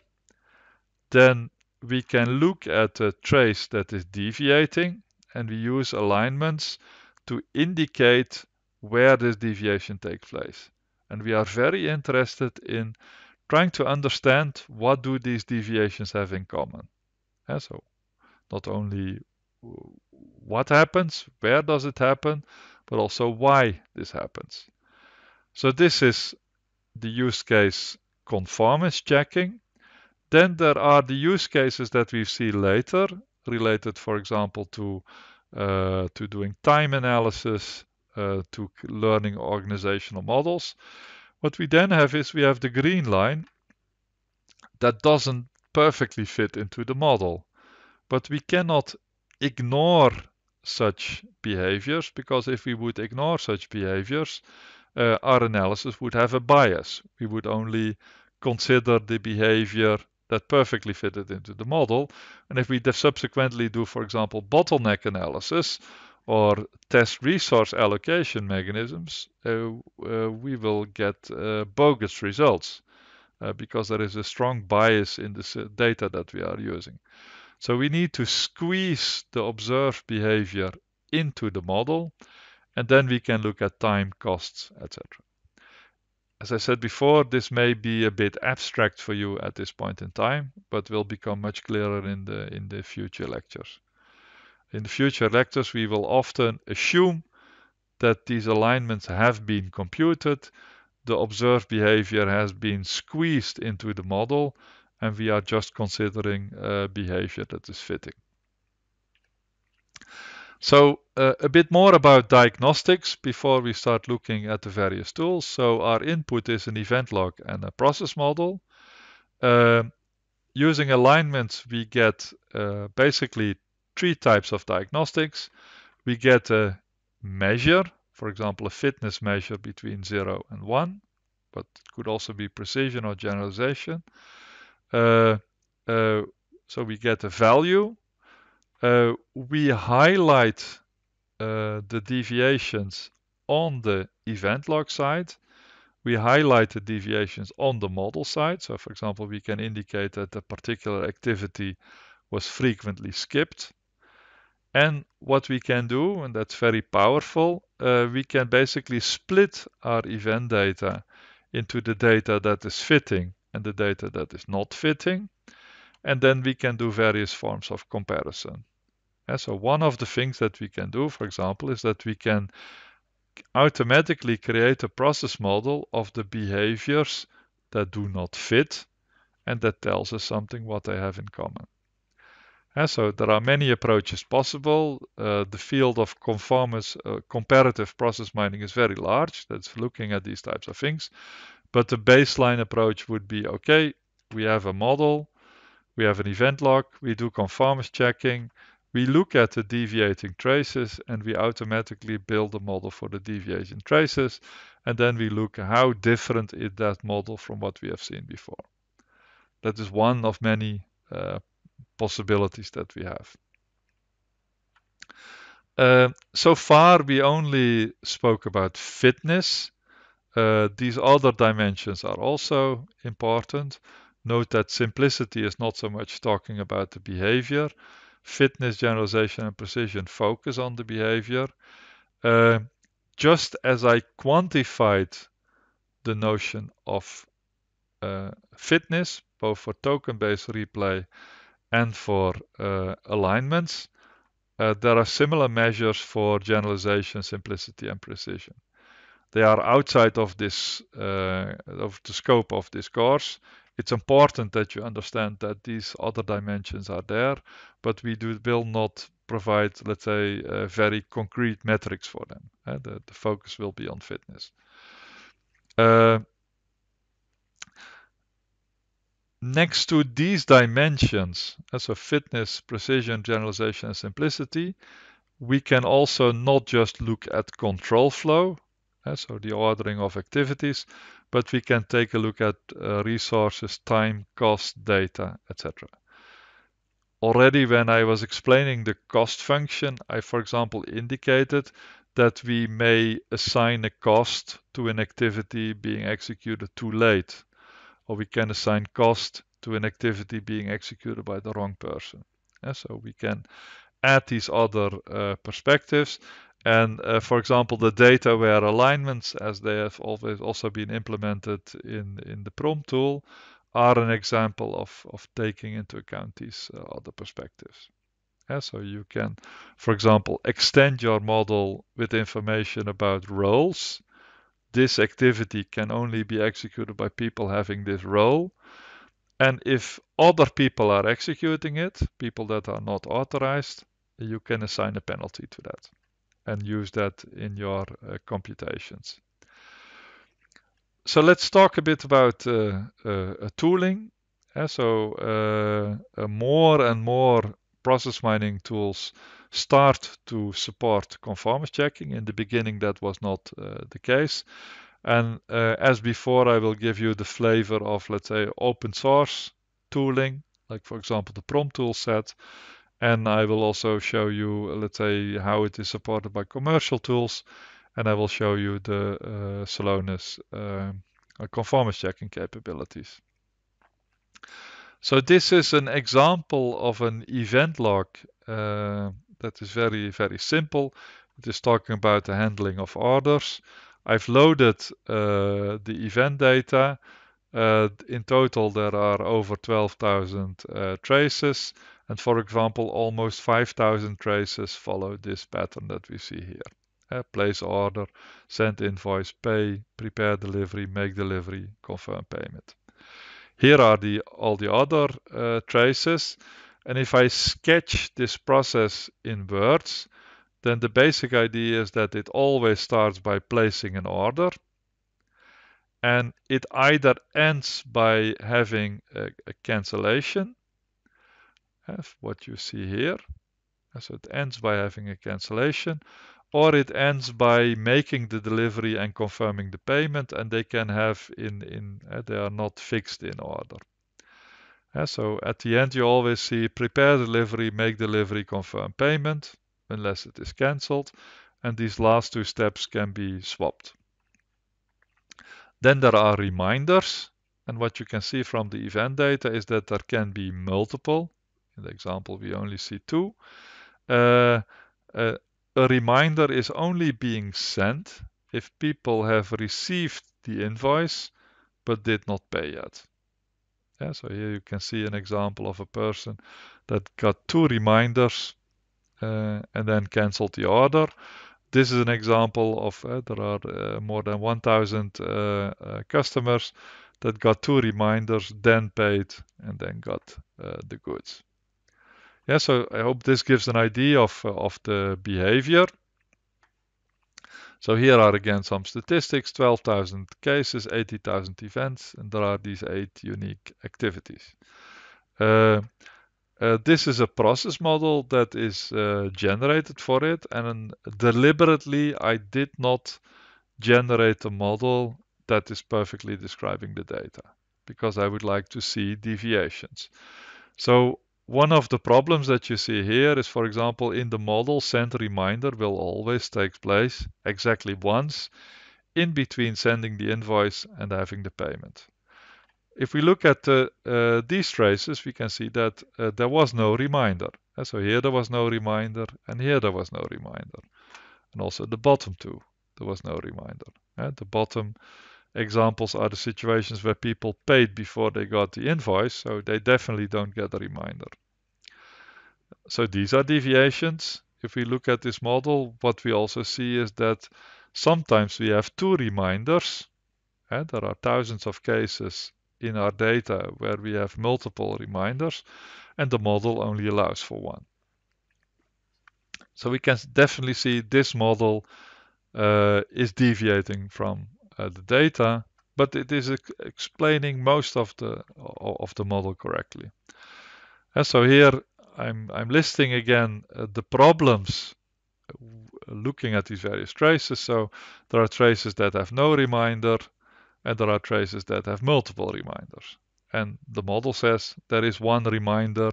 then we can look at a trace that is deviating and we use alignments to indicate where this deviation takes place. And we are very interested in trying to understand what do these deviations have in common. And so not only what happens, where does it happen, but also why this happens. So this is the use case conformance checking. Then there are the use cases that we see later, related, for example, to uh, to doing time analysis, uh, to learning organizational models. What we then have is we have the green line that doesn't perfectly fit into the model, but we cannot ignore such behaviors because if we would ignore such behaviors, uh, our analysis would have a bias. We would only consider the behavior that perfectly fitted into the model. And if we subsequently do, for example, bottleneck analysis or test resource allocation mechanisms, uh, uh, we will get uh, bogus results uh, because there is a strong bias in the uh, data that we are using. So we need to squeeze the observed behavior into the model and then we can look at time, costs, etc. As I said before, this may be a bit abstract for you at this point in time, but will become much clearer in the, in the future lectures. In the future lectures, we will often assume that these alignments have been computed, the observed behavior has been squeezed into the model, and we are just considering uh, behavior that is fitting. So uh, a bit more about diagnostics before we start looking at the various tools. So our input is an event log and a process model. Um, using alignments, we get uh, basically three types of diagnostics. We get a measure, for example, a fitness measure between 0 and 1, but it could also be precision or generalization. Uh, uh, so we get a value, uh, we highlight uh, the deviations on the event log side. We highlight the deviations on the model side. So for example, we can indicate that a particular activity was frequently skipped. And what we can do, and that's very powerful, uh, we can basically split our event data into the data that is fitting and the data that is not fitting. And then we can do various forms of comparison. Yeah, so one of the things that we can do, for example, is that we can automatically create a process model of the behaviors that do not fit and that tells us something what they have in common. And eh, so there are many approaches possible. Uh, the field of conformist, uh, eh, comparative process mining is very large. That's looking at these types of things. But the baseline approach would be, okay, we have a model, we have an event log, we do conformist checking, we look at the deviating traces and we automatically build a model for the deviating traces. And then we look how different is that model from what we have seen before. That is one of many uh, possibilities that we have. Uh, so far, we only spoke about fitness. Uh, these other dimensions are also important. Note that simplicity is not so much talking about the behavior, fitness generalization and precision focus on the behavior. Uh, just as I quantified the notion of uh, fitness, both for token-based replay and for uh, alignments, uh, there are similar measures for generalization, simplicity, and precision. They are outside of this uh, of the scope of this course it's important that you understand that these other dimensions are there, but we do will not provide, let's say, a uh, very concrete metrics for them. Uh, the, the, focus will be on fitness. Uh, next to these dimensions, as eh, so a fitness, precision, generalization, and simplicity, we can also not just look at control flow, eh? so the ordering of activities, but we can take a look at uh, resources, time, cost, data, etc. Already when I was explaining the cost function, I, for example, indicated that we may assign a cost to an activity being executed too late, or we can assign cost to an activity being executed by the wrong person. Yeah, so we can add these other uh, perspectives and uh, for example, the data where alignments, as they have always also been implemented in, in the PROM tool, are an example of, of taking into account these uh, other perspectives. Yeah, so you can, for example, extend your model with information about roles. This activity can only be executed by people having this role. And if other people are executing it, people that are not authorized, you can assign a penalty to that and use that in your uh, computations. So let's talk a bit about uh, uh, tooling. so uh, uh, more and more process mining tools start to support conformance checking. In the beginning, that was not uh, the case. And as before, I will give you the flavor of, let's say, open source tooling, like for example, the prompt tool set and I will also show you, let's say, how it is supported by commercial tools, and I will show you the uh, Salonis uh, conformance checking capabilities. So this is an example of an event log uh, that is very, very simple. It is talking about the handling of orders. I've loaded uh, the event data. Uh, in total, there are over 12,000 uh, traces. And for example, almost 5,000 traces follow this pattern that we see here. Uh, place order, send invoice, pay, prepare delivery, make delivery, confirm payment. Here are the, all the other uh, traces. And if I sketch this process in words, then the basic idea is that it always starts by placing an order and it either ends by having a, a cancellation, as what you see here, so it ends by having a cancellation, or it ends by making the delivery and confirming the payment, and they can have in, in uh, they are not fixed in order. Uh, so at the end, you always see prepare delivery, make delivery, confirm payment, unless it is cancelled, and these last two steps can be swapped. Then there are reminders. And what you can see from the event data is that there can be multiple. In the example, we only see two. Uh, uh, a reminder is only being sent if people have received the invoice but did not pay yet. Yeah, so here you can see an example of a person that got two reminders uh, and then canceled the order this is an example of uh, there are uh, more than 1000 uh, eh, customers that got two reminders then paid and then got the goods yeah so i hope this gives an idea of of the behavior so here are again some statistics 12000 cases 80000 events and there are these eight unique activities uh, this is a process model that is uh, generated for it and deliberately I did not generate a model that is perfectly describing the data because I would like to see deviations. So one of the problems that you see here is, for example, in the model, send reminder will always take place exactly once in between sending the invoice and having the payment. If we look at uh, uh, these traces, we can see that uh, there was no reminder. Eh, so here there was no reminder, and here there was no reminder. And also the bottom two, there was no reminder. Eh, the bottom examples are the situations where people paid before they got the invoice, so they definitely don't get a reminder. So these are deviations. If we look at this model, what we also see is that sometimes we have two reminders. And eh, there are thousands of cases in our data where we have multiple reminders and the model only allows for one. So we can definitely see this model uh, is deviating from uh, the data, but it is ex explaining most of the of the model correctly. And so here I'm, I'm listing again uh, the problems looking at these various traces. So there are traces that have no reminder, and there are traces that have multiple reminders. And the model says there is one reminder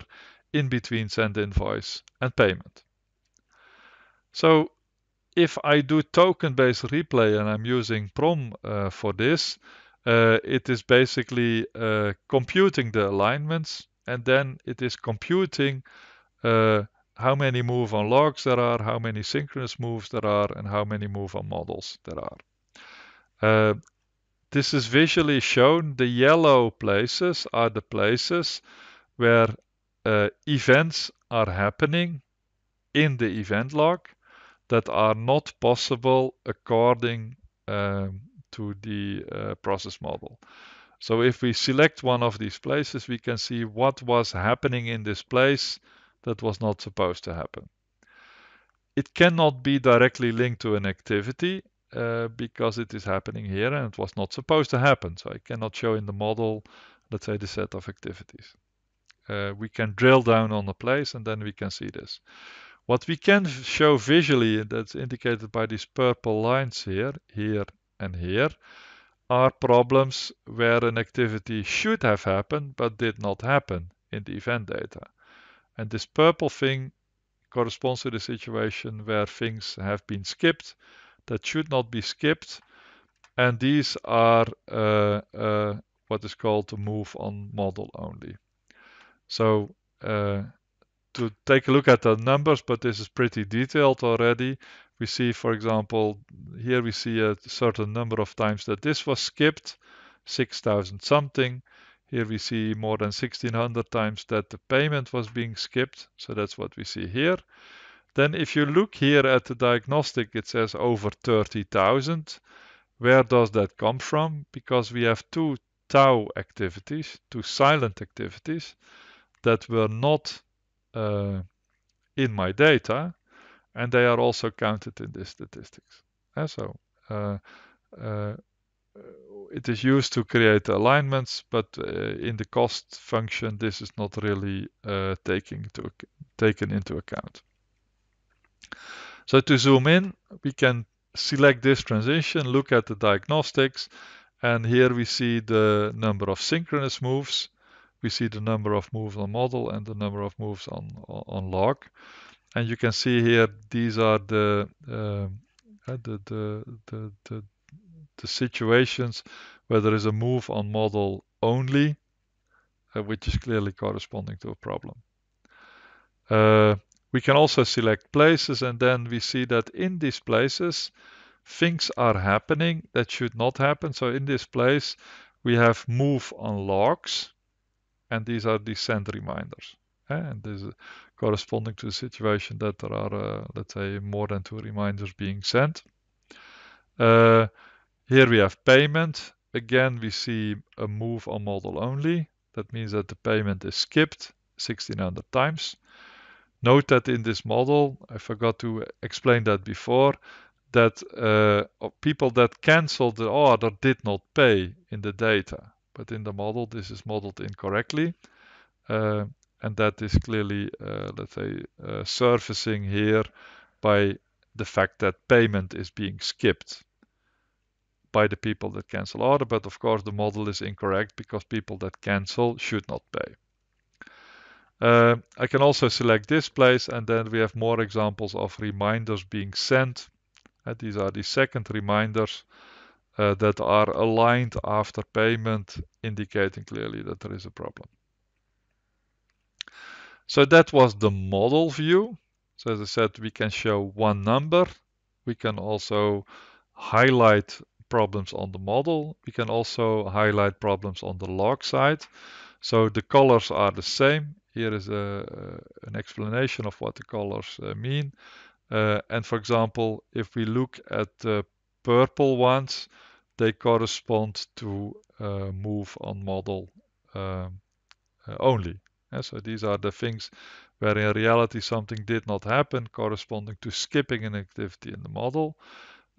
in between send invoice and payment. So if I do token-based replay and I'm using PROM uh, for this, uh, it is basically uh, computing the alignments and then it is computing uh, how many move on logs there are, how many synchronous moves there are, and how many move on models there are. Uh, this is visually shown. The yellow places are the places where uh, events are happening in the event log that are not possible according um, to the uh, process model. So if we select one of these places, we can see what was happening in this place that was not supposed to happen. It cannot be directly linked to an activity uh, because it is happening here and it was not supposed to happen. So I cannot show in the model, let's say, the set of activities. Uh, we can drill down on the place and then we can see this. What we can show visually, that's indicated by these purple lines here, here and here, are problems where an activity should have happened but did not happen in the event data. And this purple thing corresponds to the situation where things have been skipped that should not be skipped. And these are uh, uh, what is called the move on model only. So uh, to take a look at the numbers, but this is pretty detailed already. We see, for example, here we see a certain number of times that this was skipped, 6,000 something. Here we see more than 1600 times that the payment was being skipped. So that's what we see here. Then if you look here at the diagnostic, it says over 30,000. Where does that come from? Because we have two tau activities, two silent activities that were not uh, in my data, and they are also counted in this statistics. And so uh, uh, it is used to create alignments, but uh, in the cost function, this is not really uh, taking to, taken into account. So to zoom in, we can select this transition, look at the diagnostics, and here we see the number of synchronous moves. We see the number of moves on model and the number of moves on, on log. And you can see here, these are the, um, uh, the, the, the, the, the situations where there is a move on model only, uh, which is clearly corresponding to a problem. Uh, we can also select places and then we see that in these places things are happening that should not happen. So in this place we have move on logs and these are the descent reminders. Eh, and this is corresponding to the situation that there are, uh, let's say, more than two reminders being sent. Uh, here we have payment. Again, we see a move on model only. That means that the payment is skipped 1600 times. Note that in this model, I forgot to explain that before, that uh, people that canceled the order did not pay in the data. But in the model, this is modeled incorrectly. Uh, and that is clearly, uh, let's say, uh, surfacing here by the fact that payment is being skipped by the people that cancel order. But of course, the model is incorrect because people that cancel should not pay. Uh, I can also select this place, and then we have more examples of reminders being sent. Uh, these are the second reminders uh, that are aligned after payment, indicating clearly that there is a problem. So that was the model view. So as I said, we can show one number. We can also highlight problems on the model. We can also highlight problems on the log side. So the colors are the same. Here is a, an explanation of what the colors uh, mean. Uh, and for example, if we look at the purple ones, they correspond to uh, move on model um, only. Yeah, so these are the things where in reality something did not happen corresponding to skipping an activity in the model.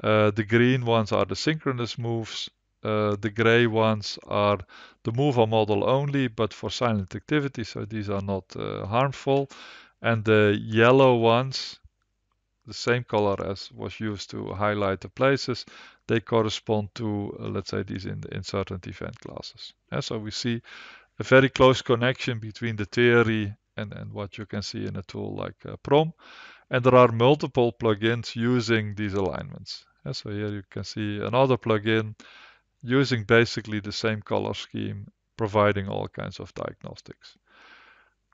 Uh, the green ones are the synchronous moves uh, the gray ones are the mover model only, but for silent activity, so these are not uh, harmful. And the yellow ones, the same color as was used to highlight the places, they correspond to, uh, let's say, these in the uncertainty event classes. And so we see a very close connection between the theory and, and what you can see in a tool like uh, PROM. And there are multiple plugins using these alignments. And so here you can see another plugin using basically the same color scheme, providing all kinds of diagnostics.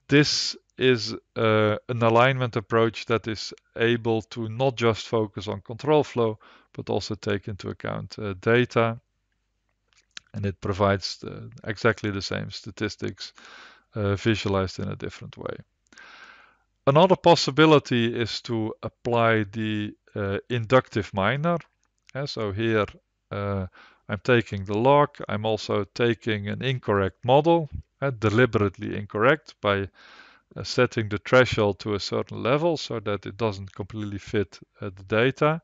This is uh, an alignment approach that is able to not just focus on control flow, but also take into account uh, data. And it provides the, exactly the same statistics uh, visualized in a different way. Another possibility is to apply the uh, inductive miner. Yeah, so here uh, I'm taking the log. I'm also taking an incorrect model, uh, deliberately incorrect by uh, setting the threshold to a certain level so that it doesn't completely fit uh, the data.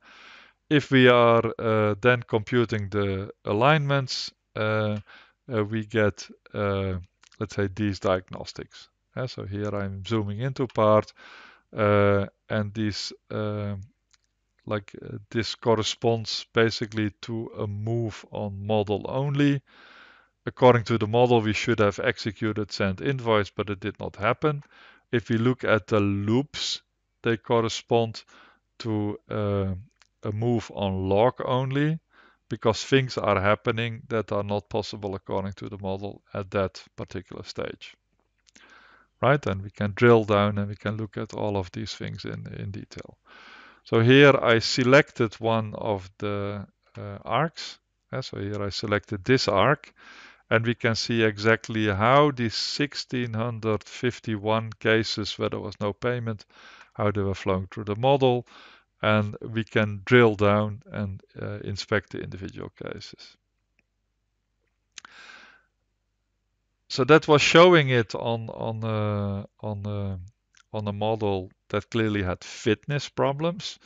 If we are then computing the alignments, we get, let's say, these diagnostics. so here I'm zooming into part and these like uh, this corresponds basically to a move on model only. According to the model, we should have executed send invoice, but it did not happen. If we look at the loops, they correspond to uh, a move on log only because things are happening that are not possible according to the model at that particular stage. Right, and we can drill down and we can look at all of these things in, in detail. So here I selected one of the uh, arcs. Yeah, so here I selected this arc and we can see exactly how these 1651 cases where there was no payment, how they were flowing through the model and we can drill down and uh, inspect the individual cases. So that was showing it on on uh, on uh, on a model that clearly had fitness problems.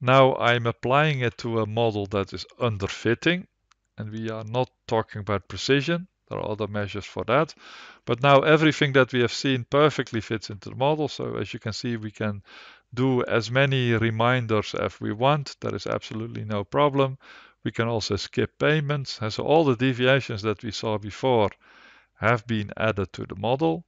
Now I'm applying it to a model that is underfitting, and we are not talking about precision. There are other measures for that. But now everything that we have seen perfectly fits into the model. So as you can see, we can do as many reminders as we want. There is absolutely no problem. We can also skip payments. And so all the deviations that we saw before have been added to the model.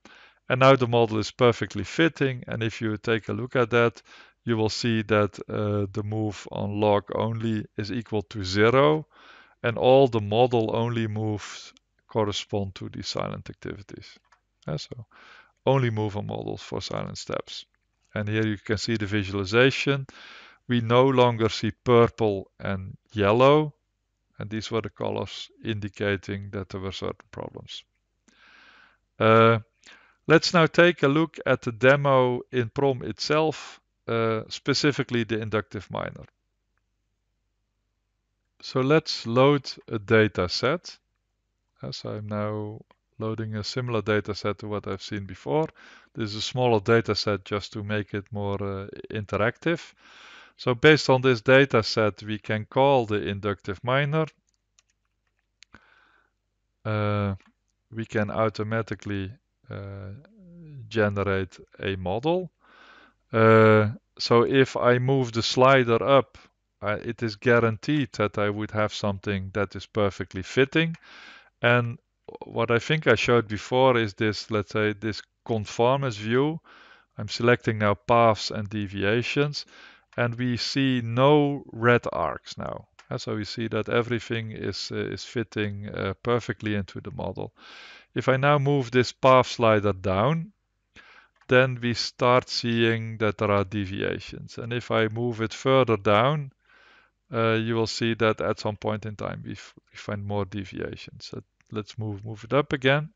And now the model is perfectly fitting. And if you take a look at that, you will see that uh, the move on log only is equal to zero. And all the model only moves correspond to the silent activities. so only move on models for silent steps. And here you can see the visualization. We no longer see purple and yellow. And these were the colors indicating that there were certain problems. Uh, Let's now take a look at the demo in PROM itself, uh, specifically the inductive miner. So let's load a data set. As I'm now loading a similar data set to what I've seen before. This is a smaller data set just to make it more uh, interactive. So based on this data set, we can call the inductive miner. Uh, we can automatically uh, generate a model. Uh, so if I move the slider up, I, it is guaranteed that I would have something that is perfectly fitting. And what I think I showed before is this, let's say, this conformist view. I'm selecting now paths and deviations, and we see no red arcs now. And so we see that everything is, uh, is fitting uh, perfectly into the model. If I now move this path slider down, then we start seeing that there are deviations. And if I move it further down, uh, you will see that at some point in time we, we find more deviations. So let's move, move it up again.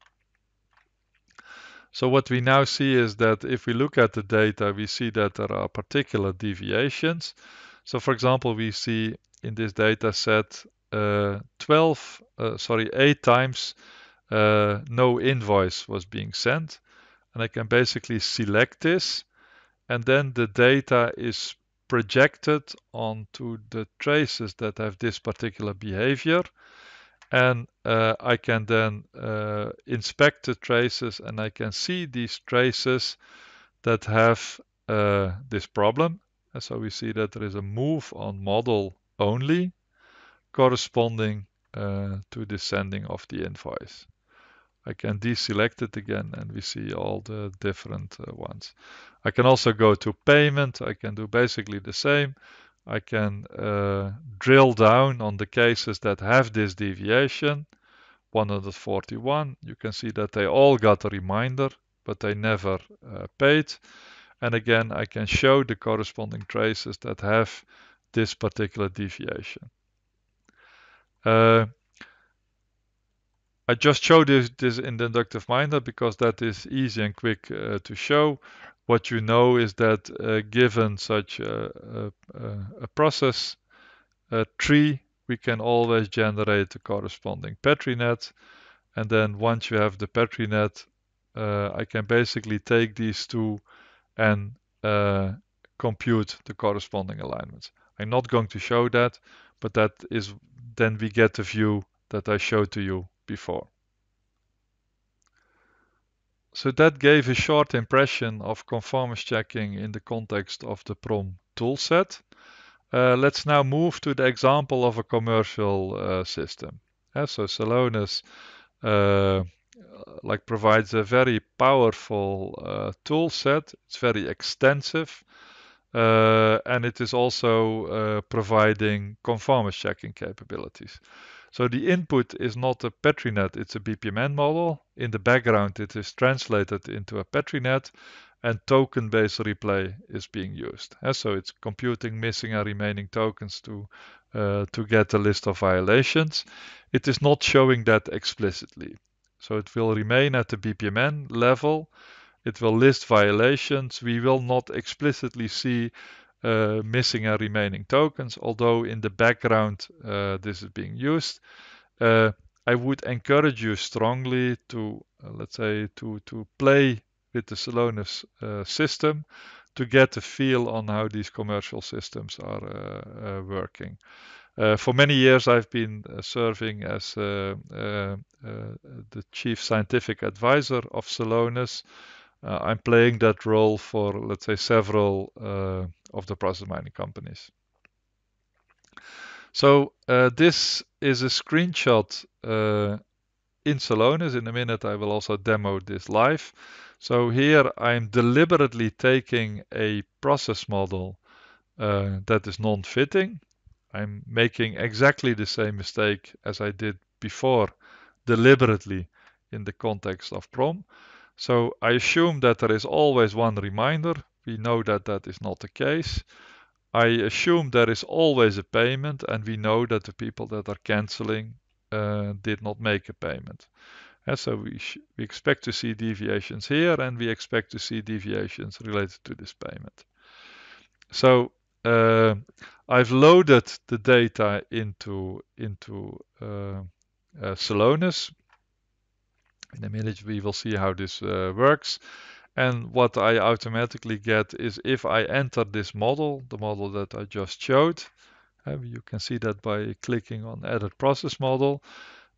So what we now see is that if we look at the data, we see that there are particular deviations. So for example, we see in this data set uh, 12, uh, sorry, eight times uh, no invoice was being sent. And I can basically select this and then the data is projected onto the traces that have this particular behavior. And uh, I can then uh, inspect the traces and I can see these traces that have uh, this problem. And so we see that there is a move on model only corresponding uh, to the sending of the invoice. I can deselect it again and we see all the different uh, ones. I can also go to payment. I can do basically the same. I can uh, drill down on the cases that have this deviation. 141, you can see that they all got a reminder, but they never uh, paid. And again, I can show the corresponding traces that have this particular deviation. Uh, I just show this, this in the inductive minder because that is easy and quick uh, to show. What you know is that uh, given such a, a, a process a tree, we can always generate the corresponding Petri net. And then once you have the Petri net, uh, I can basically take these two and uh, compute the corresponding alignments. I'm not going to show that, but that is then we get the view that I showed to you before. So that gave a short impression of conformance checking in the context of the PROM toolset. Uh, let's now move to the example of a commercial uh, system. Yeah, so Salonis uh, like provides a very powerful uh, It's very extensive. Uh, and it is also uh, providing conformance checking capabilities. So the input is not a Petri net, it's a BPMN model. In the background, it is translated into a Petri net and token-based replay is being used. And eh, so it's computing missing and remaining tokens to, uh, to get a list of violations. It is not showing that explicitly. So it will remain at the BPMN level. It will list violations. We will not explicitly see uh, missing and remaining tokens, although in the background uh, this is being used. Uh, I would encourage you strongly to, uh, let's say, to, to play with the Salonus uh, system to get a feel on how these commercial systems are uh, working. for many years, I've been serving as the chief scientific advisor of Salonus uh, I'm playing that role for, let's say, several uh, of the process mining companies. So uh, this is a screenshot uh, in Salonis. In a minute, I will also demo this live. So here I'm deliberately taking a process model uh, that is non-fitting. I'm making exactly the same mistake as I did before deliberately in the context of PROM. So I assume that there is always one reminder. We know that that is not the case. I assume there is always a payment and we know that the people that are canceling uh, did not make a payment. And so we, we expect to see deviations here and we expect to see deviations related to this payment. So uh, I've loaded the data into, into uh, uh Salonis in a minute we will see how this uh, works. And what I automatically get is if I enter this model, the model that I just showed, uh, you can see that by clicking on edit process model,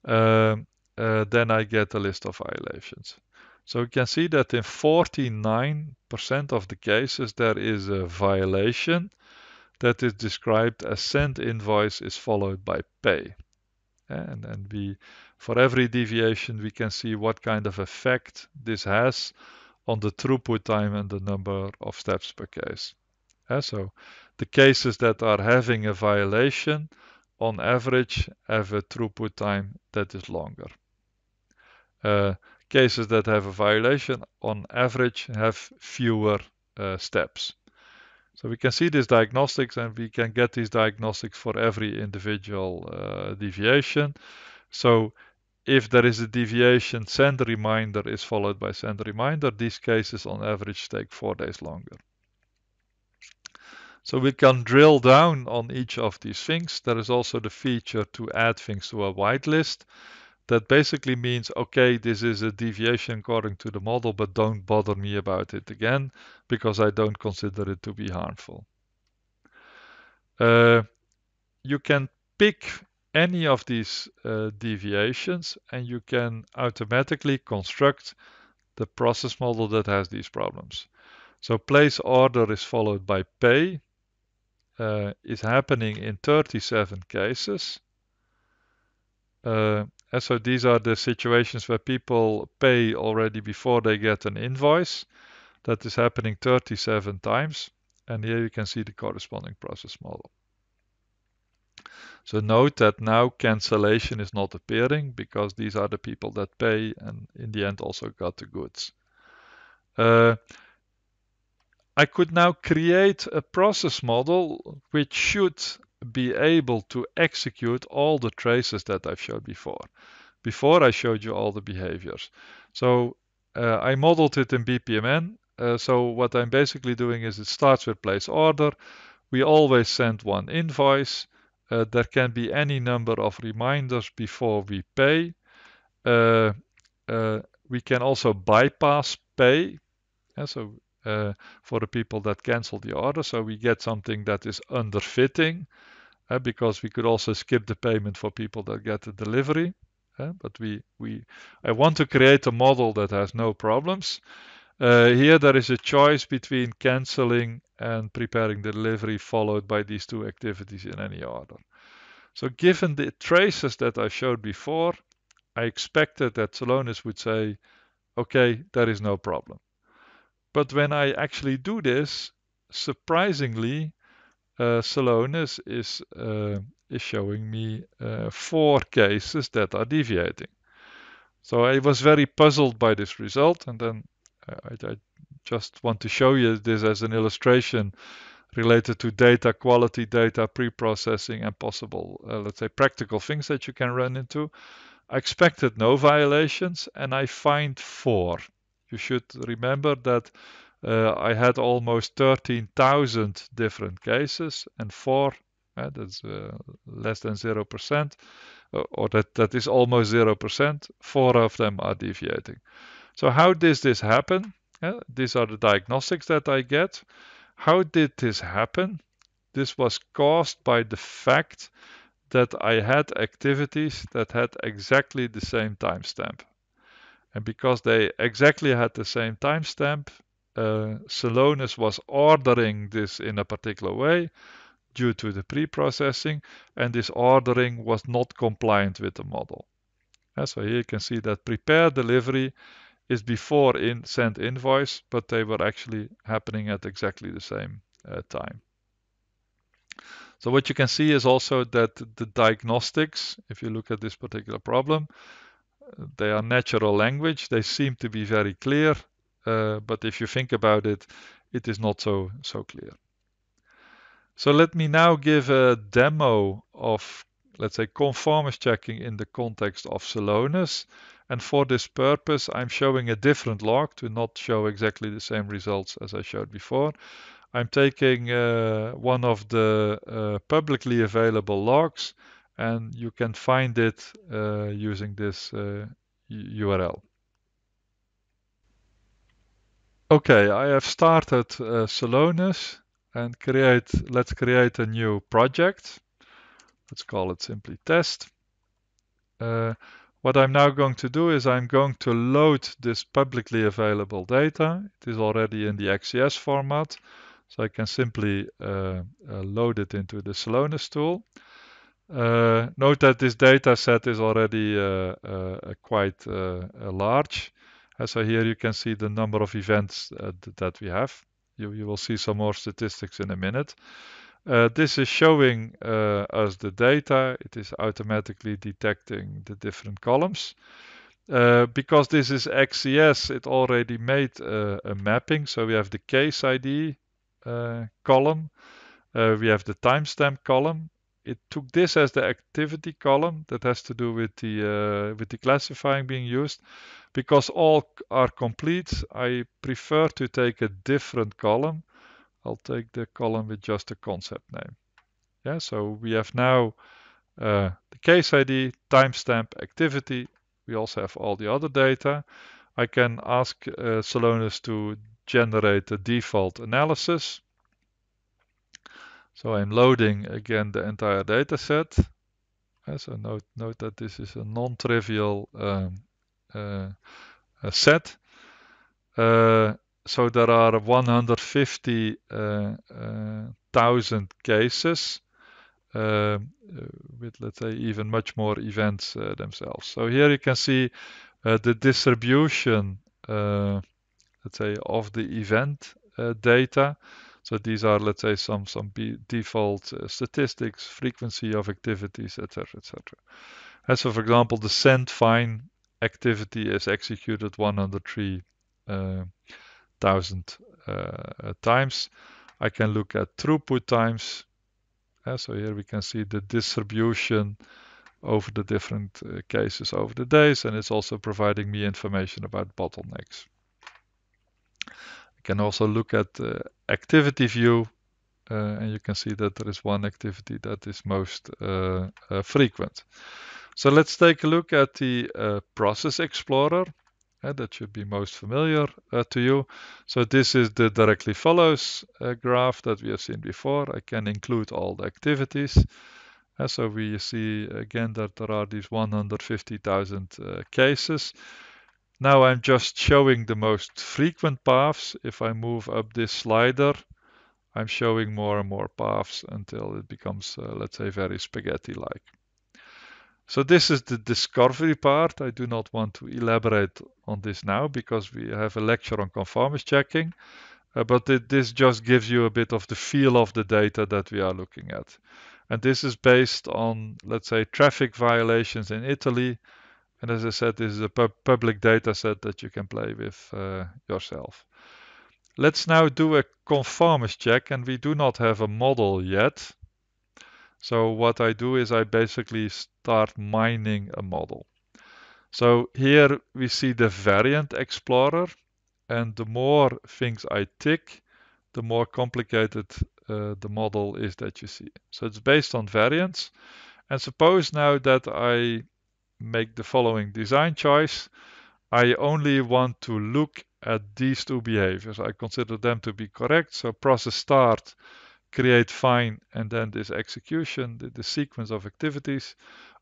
um, uh, then I get a list of violations. So you can see that in 49% of the cases there is a violation that is described as send invoice is followed by pay. And, and we, for every deviation, we can see what kind of effect this has on the throughput time and the number of steps per case. Eh, so the cases that are having a violation on average have a throughput time that is longer. Uh, cases that have a violation on average have fewer uh, steps. So we can see these diagnostics and we can get these diagnostics for every individual uh, deviation. So if there is a deviation, send reminder is followed by send reminder. These cases on average take four days longer. So we can drill down on each of these things. There is also the feature to add things to a whitelist that basically means, okay, this is a deviation according to the model, but don't bother me about it again because I don't consider it to be harmful. Uh, you can pick any of these uh, deviations and you can automatically construct the process model that has these problems. So place order is followed by pay uh, is happening in 37 cases. Uh, and so these are the situations where people pay already before they get an invoice. That is happening 37 times. And here you can see the corresponding process model. So note that now cancellation is not appearing because these are the people that pay and in the end also got the goods. Uh, I could now create a process model which should be able to execute all the traces that I've showed before. Before I showed you all the behaviors. So uh, I modeled it in BPMN. Uh, so what I'm basically doing is it starts with place order. We always send one invoice. Uh, there can be any number of reminders before we pay. Uh, uh, we can also bypass pay. Yeah, so uh, for the people that cancel the order. So we get something that is underfitting uh, because we could also skip the payment for people that get the delivery. Uh, but we, we, I want to create a model that has no problems. Uh, here there is a choice between canceling and preparing the delivery followed by these two activities in any order. So given the traces that I showed before, I expected that Salonis would say, okay, there is no problem. But when I actually do this, surprisingly, uh, Salonis is, uh, is showing me uh, four cases that are deviating. So I was very puzzled by this result and then uh, I, I just want to show you this as an illustration related to data quality, data pre-processing and possible, uh, let's say, practical things that you can run into. I expected no violations and I find four. You should remember that uh, I had almost 13,000 different cases and four, uh, that's uh, less than 0%, uh, or that, that is almost 0%, four of them are deviating. So how does this happen? Uh, these are the diagnostics that I get. How did this happen? This was caused by the fact that I had activities that had exactly the same timestamp. And because they exactly had the same timestamp, uh, Salonus was ordering this in a particular way due to the pre-processing, and this ordering was not compliant with the model. And so here you can see that prepared delivery is before in send invoice, but they were actually happening at exactly the same uh, time. So what you can see is also that the diagnostics, if you look at this particular problem, they are natural language. They seem to be very clear, uh, but if you think about it, it is not so, so clear. So let me now give a demo of, let's say, conformist checking in the context of Salonis. And for this purpose, I'm showing a different log to not show exactly the same results as I showed before. I'm taking uh, one of the uh, publicly available logs, and you can find it uh, using this uh, URL. Okay, I have started uh, Salonis and create, let's create a new project. Let's call it simply test. Uh, what I'm now going to do is I'm going to load this publicly available data. It is already in the XCS format, so I can simply uh, uh, load it into the Salonis tool. Uh, note that this data set is already uh, uh, quite uh, large. Uh, so here you can see the number of events uh, that we have. You, you, will see some more statistics in a minute. this is showing us the data. It is automatically detecting the different columns. because this is XCS, it already made a mapping. So we have the case ID column. we have the timestamp column it took this as the activity column that has to do with the uh, with the classifying being used because all are complete I prefer to take a different column I'll take the column with just the concept name yeah so we have now uh, the case ID timestamp activity we also have all the other data I can ask uh, Salonis to generate a default analysis so I'm loading again the entire data set. Uh, so note, note that this is a non-trivial um, uh, set. Uh, so there are 150,000 uh, uh, cases uh, with, let's say, even much more events themselves. So here you can see the distribution, let's say, of the event data. So these are, let's say, some some default uh, statistics, frequency of activities, etc., etc. And so, for example, the send fine activity is executed 103,000 uh, uh, times. I can look at throughput times. Uh, so here we can see the distribution over the different uh, cases over the days and it's also providing me information about bottlenecks can also look at the activity view uh, and you can see that there is one activity that is most uh, uh frequent. So let's take a look at the uh, Process Explorer. Uh, that should be most familiar to you. So this is the directly follows graph that we have seen before. I can include all the activities. so we see again that there are these 150,000 cases. Now I'm just showing the most frequent paths. If I move up this slider, I'm showing more and more paths until it becomes, uh, let's say, very spaghetti-like. So this is the discovery part. I do not want to elaborate on this now because we have a lecture on conformance checking, uh, but it, this just gives you a bit of the feel of the data that we are looking at. And this is based on, let's say, traffic violations in Italy, and as I said, this is a pub public data set that you can play with uh, yourself. Let's now do a conformist check and we do not have a model yet. So what I do is I basically start mining a model. So here we see the variant explorer and the more things I tick, the more complicated uh, the model is that you see. So it's based on variants. And suppose now that I make the following design choice. I only want to look at these two behaviors. I consider them to be correct. So process start, create fine, and then this execution, the, the sequence of activities,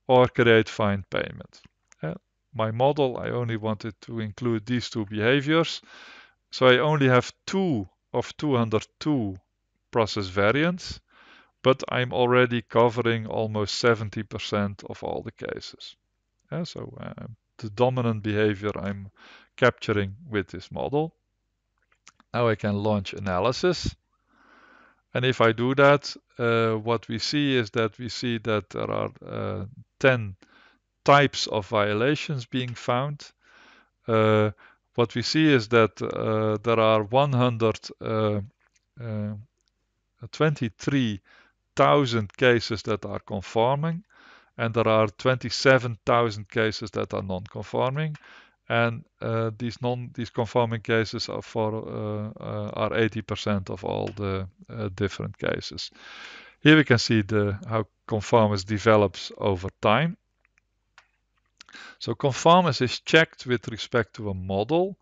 or create fine payment. Uh, my model, I only wanted to include these two behaviors. So I only have two of 202 process variants, but I'm already covering almost 70% of all the cases. Uh, so uh, the dominant behavior I'm capturing with this model. Now I can launch analysis. And if I do that, uh, what we see is that we see that there are eh, 10 types of violations being found. Eh, what we see is that there are 123,000 cases that are conforming and there are 27,000 cases that are non-conforming and uh, these non these conforming cases are for uh, uh are 80% of all the uh, different cases. Here we can see the how conformance develops over time. So conformance is checked with respect to a model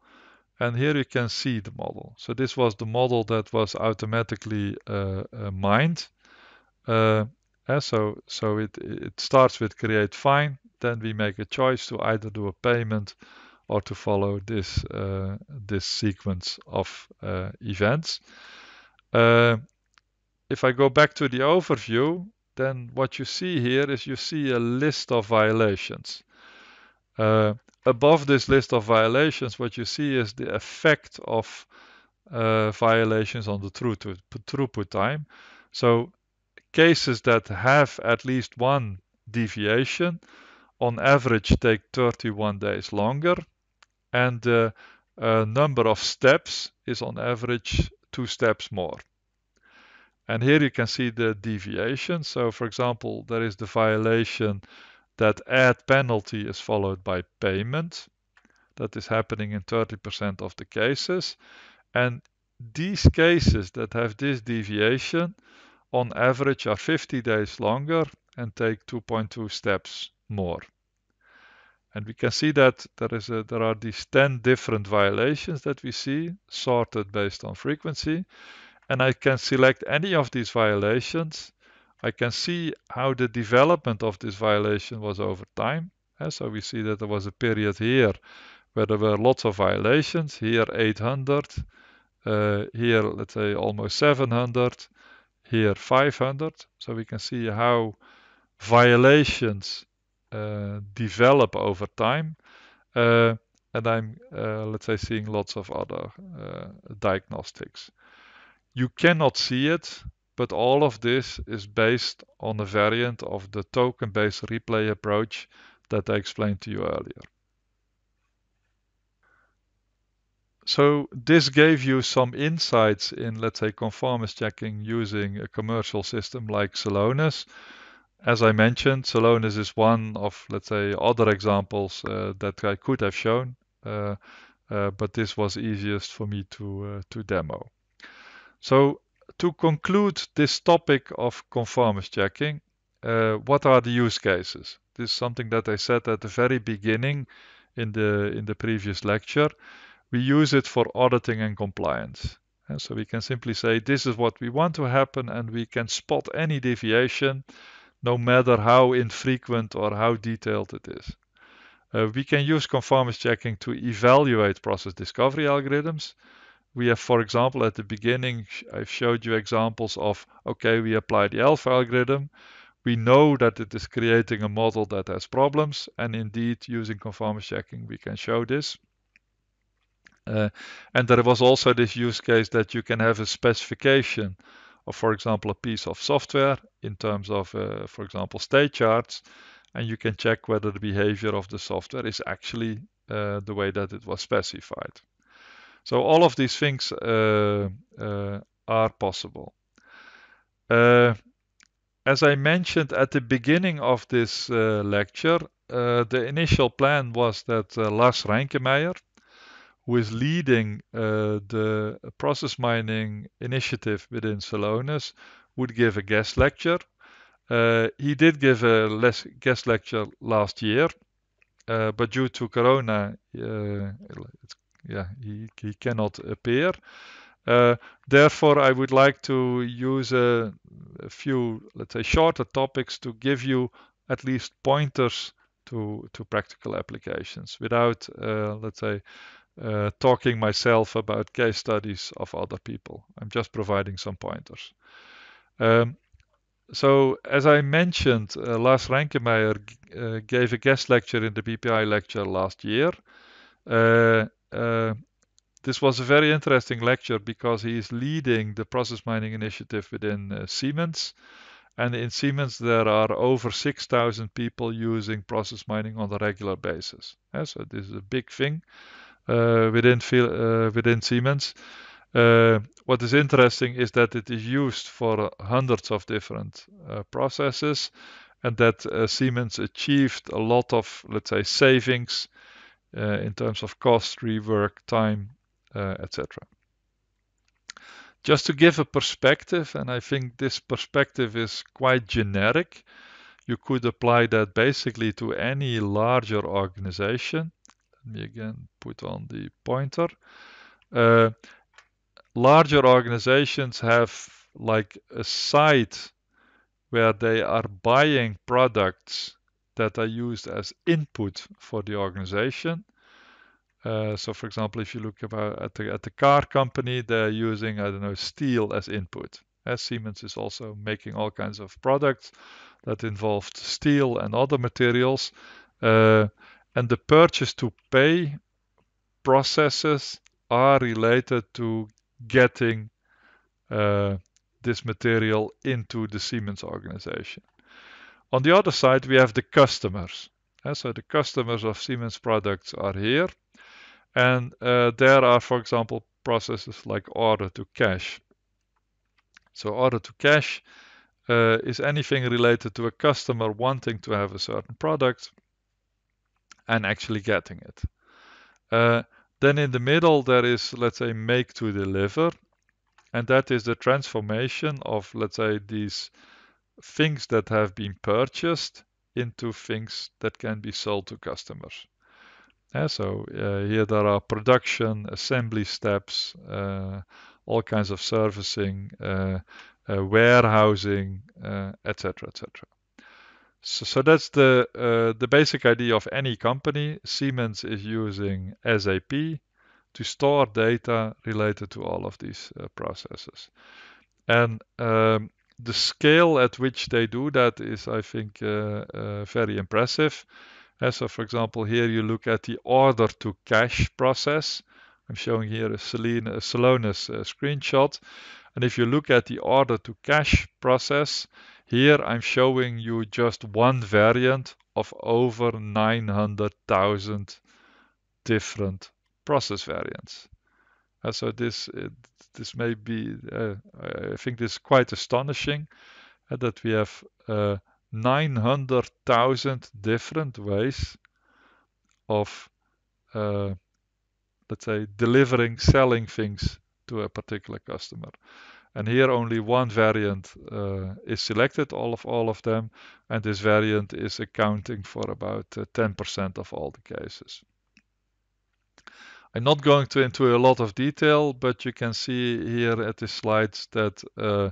and here you can see the model. So this was the model that was automatically uh, mined. Uh, uh, so so it, it starts with create fine, then we make a choice to either do a payment or to follow this, uh, this sequence of uh, events. Uh, if I go back to the overview, then what you see here is you see a list of violations. Uh, above this list of violations, what you see is the effect of uh, violations on the throughput, throughput time. So Cases that have at least one deviation on average take 31 days longer and the uh, number of steps is on average two steps more. And here you can see the deviation. So for example, there is the violation that add penalty is followed by payment. That is happening in 30% of the cases. And these cases that have this deviation on average are 50 days longer and take 2.2 steps more. And we can see that there, is a, there are these 10 different violations that we see sorted based on frequency. And I can select any of these violations. I can see how the development of this violation was over time. And eh, so we see that there was a period here where there were lots of violations, here 800, uh, here let's say almost 700, here 500. So we can see how violations uh, develop over time. Uh, and I'm, uh, let's say, seeing lots of other uh, diagnostics. You cannot see it, but all of this is based on a variant of the token-based replay approach that I explained to you earlier. So this gave you some insights in, let's say, conformance checking using a commercial system like Salonis. As I mentioned, Salonis is one of, let's say, other examples uh, that I could have shown, uh, uh, but this was easiest for me to, uh, to demo. So to conclude this topic of conformance checking, uh, what are the use cases? This is something that I said at the very beginning in the in the previous lecture we use it for auditing and compliance. And so we can simply say, this is what we want to happen, and we can spot any deviation, no matter how infrequent or how detailed it is. Uh, we can use conformance checking to evaluate process discovery algorithms. We have, for example, at the beginning, I showed you examples of, okay, we apply the alpha algorithm. We know that it is creating a model that has problems. And indeed, using conformance checking, we can show this. Uh, and there was also this use case that you can have a specification of, for example, a piece of software in terms of, uh, for example, state charts, and you can check whether the behavior of the software is actually uh, the way that it was specified. So all of these things uh, uh, are possible. Uh, as I mentioned at the beginning of this lecture, the initial plan was that Lars Reinkemeyer, who is leading uh, the process mining initiative within Salonis, would give a guest lecture. Uh, he did give a guest lecture last year, uh, but due to Corona, yeah, he, he cannot appear. Uh, therefore, I would like to use a, a, few, let's say, shorter topics to give you at least pointers to, to practical applications without, uh, let's say, uh, talking myself about case studies of other people. I'm just providing some pointers. Um, so, as I mentioned, uh, Lars Rankemeyer uh, gave a guest lecture in the BPI lecture last year. Uh, uh, this was a very interesting lecture because he is leading the process mining initiative within uh, Siemens. And in Siemens, there are over 6,000 people using process mining on a regular basis. Yeah, so, this is a big thing. Uh, within, uh, within Siemens. Uh, what is interesting is that it is used for hundreds of different processes and that Siemens achieved a lot of, let's say, savings in terms of cost, rework, time, etc just to give a perspective, and I think this perspective is quite generic, you could apply that basically to any larger organization. Let me again put on the pointer. Uh, larger organizations have like a site where they are buying products that are used as input for the organization. Uh, so, for example, if you look at the, at the car company, they're using, I don't know, steel as input. As uh, Siemens is also making all kinds of products that involved steel and other materials. Uh, and the purchase to pay processes are related to getting uh, this material into the Siemens organization. On the other side, we have the customers. And so the customers of Siemens products are here. And uh, there are, for example, processes like order to cash. So order to cash uh, is anything related to a customer wanting to have a certain product and actually getting it. Uh, then in the middle, there is, let's say, make to deliver. And that is the transformation of, let's say, these things that have been purchased into things that can be sold to customers. Yeah, so uh, here there are production, assembly steps, uh, all kinds of servicing, uh, uh warehousing, etc., uh, etc. So, so that's the uh, the basic idea of any company. Siemens is using SAP to store data related to all of these uh, processes, and um, the scale at which they do that is, I think, uh, uh very impressive. Uh, so, for example, here you look at the order to cash process. I'm showing here a, Selena, a Salonis uh, screenshot. And if you look at the order to cache process, here I'm showing you just one variant of over 900,000 different process variants. Uh, so this uh, this may be uh, I think this is quite astonishing uh, that we have uh, 900,000 different ways of let's say, delivering, selling things to a particular customer. And here only one variant uh, is selected, all of all of them, and this variant is accounting for about 10% uh, of all the cases. I'm not going to into a lot of detail, but you can see here at the slides that, uh,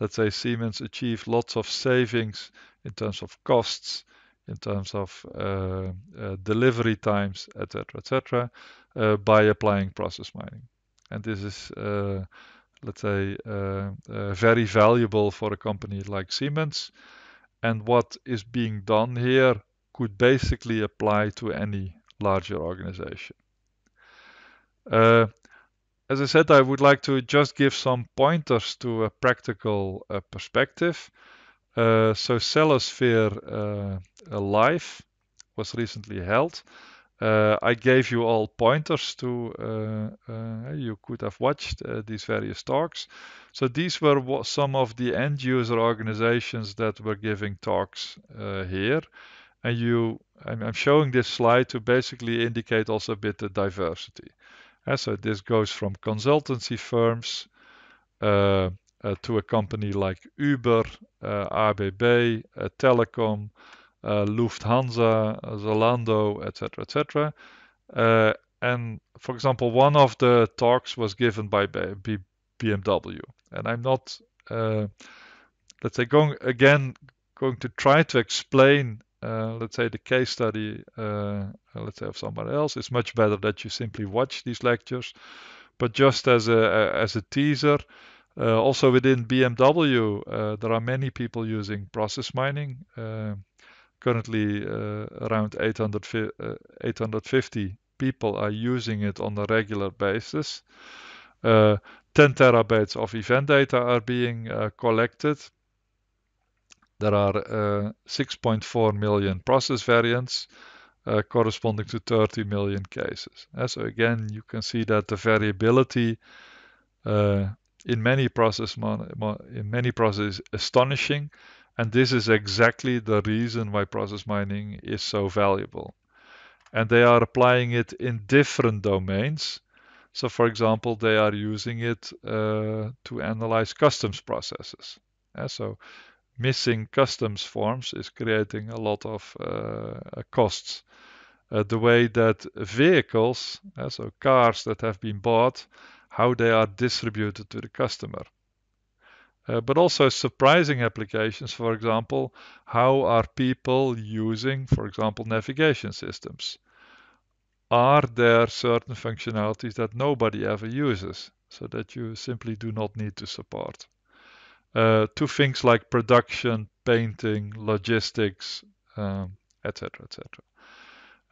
let's say, Siemens achieved lots of savings in terms of costs in terms of uh, uh, delivery times, etc., etc., uh, by applying process mining. And this is, uh, let's say, uh, very valuable for a company like Siemens. And what is being done here could basically apply to any larger organization. as I said, I would like to just give some pointers to a practical perspective. Uh, so Cellosphere uh, Live was recently held. Uh, I gave you all pointers to, uh, uh, you could have watched uh, these various talks. So these were some of the end user organizations that were giving talks here. And you, I'm, showing this slide to basically indicate also a bit the diversity. And so this goes from consultancy firms, uh, uh, to a company like Uber, uh, ABB, uh, Telecom, Lufthansa, Zalando, etc., etc. and for example, one of the talks was given by BMW, and I'm not, let's say, going again, going to try to explain uh, let's say the case study uh, let's say of somebody else it's much better that you simply watch these lectures but just as a as a teaser uh, also within BMW, uh, there are many people using process mining, uh, currently around 850 people are using it on a regular basis. 10 terabytes of event data are being collected. There are 6.4 million process variants corresponding to 30 million cases. So again, you can see that the variability uh, in many process in many processes astonishing and this is exactly the reason why process mining is so valuable and they are applying it in different domains so for example they are using it uh, to analyze customs processes yeah, so missing customs forms is creating a lot of uh, uh costs uh, the way that vehicles so cars that have been bought how they are distributed to the customer. Uh, but also surprising applications, for example, how are people using, for example, navigation systems? Are there certain functionalities that nobody ever uses, so that you simply do not need to support? Uh, to things like production, painting, logistics, etc., um, etc.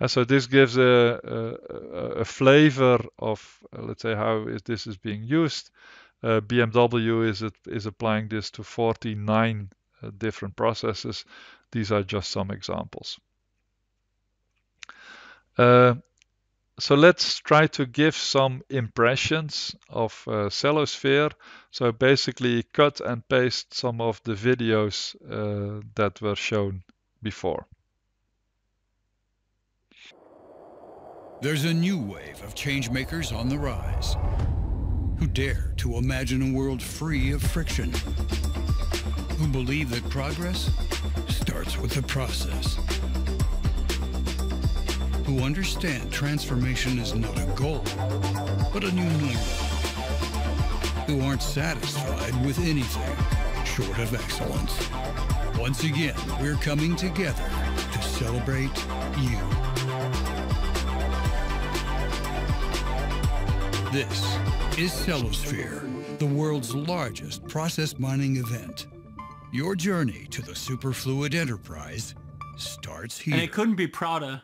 And uh, so this gives a, a, a flavor of, uh, let's say, how is this is being used. Uh, BMW is, it, is applying this to 49 uh, different processes. These are just some examples. Uh, so let's try to give some impressions of Cellosphere. So basically cut and paste some of the videos that were shown before. There's a new wave of changemakers on the rise who dare to imagine a world free of friction, who believe that progress starts with the process, who understand transformation is not a goal, but a new normal, who aren't satisfied with anything short of excellence. Once again, we're coming together to celebrate you. This is Cellosphere, the world's largest process mining event. Your journey to the Superfluid Enterprise starts here. And I couldn't be prouder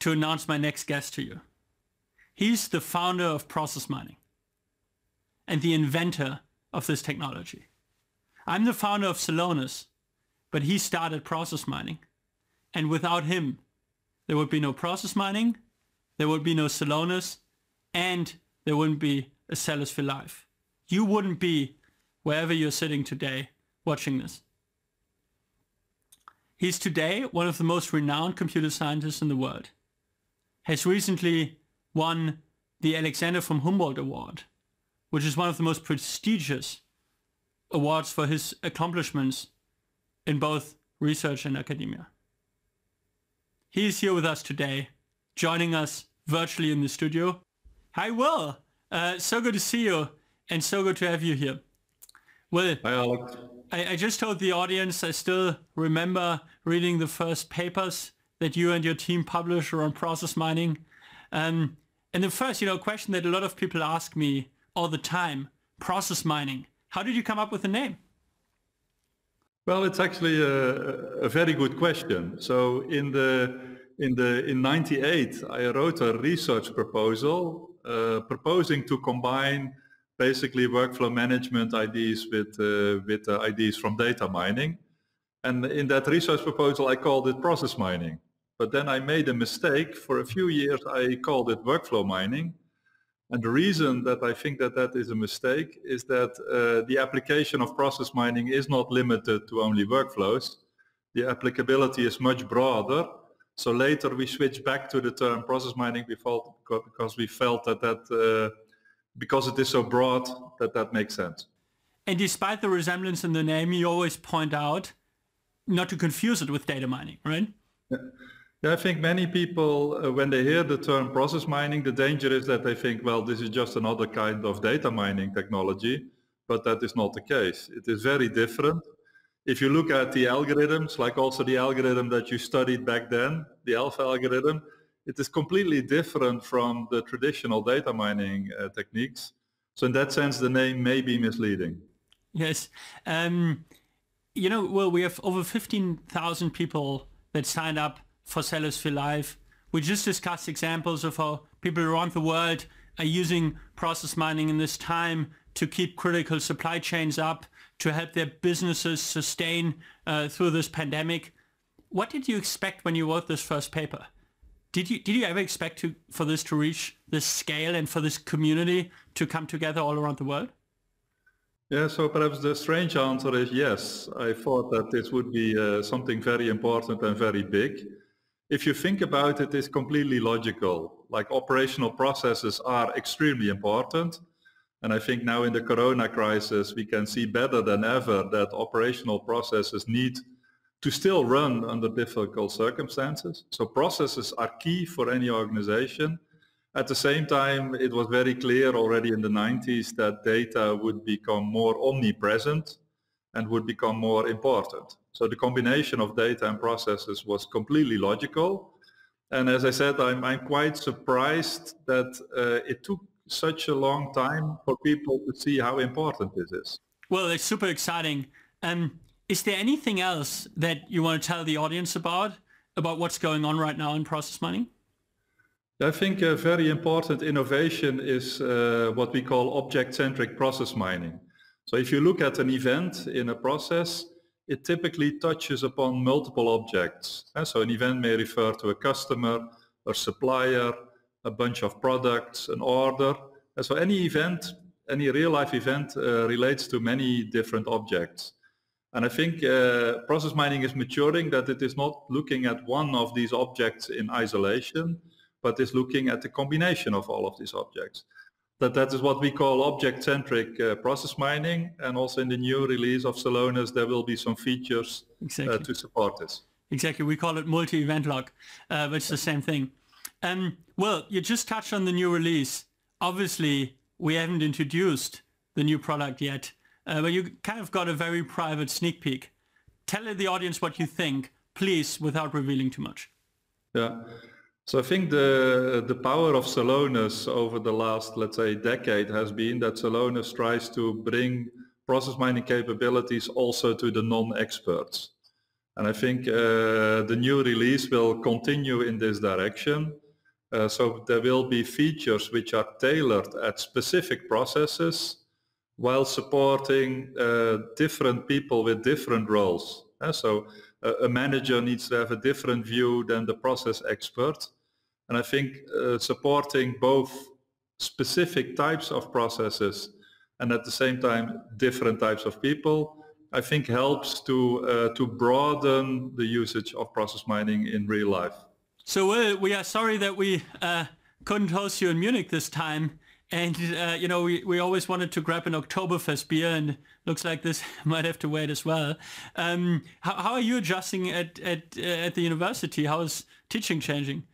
to announce my next guest to you. He's the founder of process mining and the inventor of this technology. I'm the founder of Celonis, but he started process mining. And without him, there would be no process mining, there would be no Celonis, and there wouldn't be a Sellersville life. You wouldn't be wherever you're sitting today watching this. He's today one of the most renowned computer scientists in the world. Has recently won the Alexander von Humboldt Award, which is one of the most prestigious awards for his accomplishments in both research and academia. He is here with us today, joining us virtually in the studio Hi, Will. Uh, so good to see you and so good to have you here. Well, Hi, Alex. I, I just told the audience I still remember reading the first papers that you and your team published around process mining. Um, and the first, you know, question that a lot of people ask me all the time, process mining. How did you come up with the name? Well, it's actually a, a very good question. So in the in the in 98, I wrote a research proposal uh, proposing to combine basically workflow management ideas with, uh, with uh, ideas from data mining. And in that research proposal, I called it process mining. But then I made a mistake. For a few years, I called it workflow mining. And the reason that I think that that is a mistake is that uh, the application of process mining is not limited to only workflows. The applicability is much broader so later we switched back to the term process mining because we felt that that, uh, because it is so broad, that that makes sense. And despite the resemblance in the name, you always point out not to confuse it with data mining, right? Yeah. Yeah, I think many people, uh, when they hear the term process mining, the danger is that they think, well, this is just another kind of data mining technology, but that is not the case. It is very different if you look at the algorithms, like also the algorithm that you studied back then, the alpha algorithm, it is completely different from the traditional data mining uh, techniques. So in that sense, the name may be misleading. Yes. Um, you know, well, we have over 15,000 people that signed up for Sellers for Life. We just discussed examples of how people around the world are using process mining in this time to keep critical supply chains up to help their businesses sustain uh, through this pandemic. What did you expect when you wrote this first paper? Did you did you ever expect to, for this to reach this scale and for this community to come together all around the world? Yeah, so perhaps the strange answer is yes. I thought that this would be uh, something very important and very big. If you think about it, it's completely logical. Like operational processes are extremely important, and I think now in the corona crisis, we can see better than ever that operational processes need to still run under difficult circumstances. So processes are key for any organization. At the same time, it was very clear already in the 90s that data would become more omnipresent and would become more important. So the combination of data and processes was completely logical. And as I said, I'm, I'm quite surprised that uh, it took such a long time for people to see how important this is. Well, it's super exciting. And um, is there anything else that you want to tell the audience about, about what's going on right now in process mining? I think a very important innovation is uh, what we call object-centric process mining. So if you look at an event in a process, it typically touches upon multiple objects. And uh, so an event may refer to a customer or supplier a bunch of products, an order. So any event, any real-life event uh, relates to many different objects. And I think uh, process mining is maturing that it is not looking at one of these objects in isolation, but is looking at the combination of all of these objects. That that is what we call object-centric uh, process mining, and also in the new release of Salonis, there will be some features uh, exactly. uh, to support this. Exactly, we call it multi-event log, uh, which is the same thing. Um, well, you just touched on the new release. Obviously, we haven't introduced the new product yet, uh, but you kind of got a very private sneak peek. Tell the audience what you think, please, without revealing too much. Yeah. So I think the the power of Salonis over the last, let's say, decade has been that Salonis tries to bring process mining capabilities also to the non-experts. And I think uh, the new release will continue in this direction. Uh, so there will be features which are tailored at specific processes while supporting uh, different people with different roles. Uh, so a, uh, a, manager needs to have a different view than the process expert. And I think uh, supporting both specific types of processes and at the same time different types of people I think helps to, uh, to broaden the usage of process mining in real life. So uh, we are sorry that we uh, couldn't host you in Munich this time. And, uh, you know, we, we always wanted to grab an Oktoberfest beer and looks like this (laughs) might have to wait as well. Um, how, how are you adjusting at, at, uh, at the university? How is teaching changing?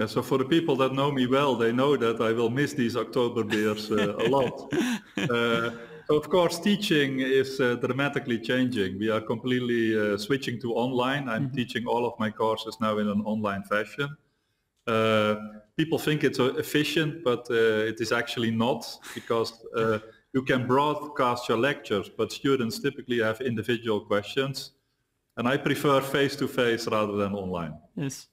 Yeah, so for the people that know me well, they know that I will miss these October beers uh, a lot. (laughs) Uh, so of course, teaching is uh, dramatically changing. We are completely uh, switching to online. I'm mm-hmm. teaching all of my courses now in an online fashion. Uh, people think it's uh, efficient, but uh, it is actually not because uh, you can broadcast your lectures, but students typically have individual questions. And I prefer face-to-face rather than online. Yes.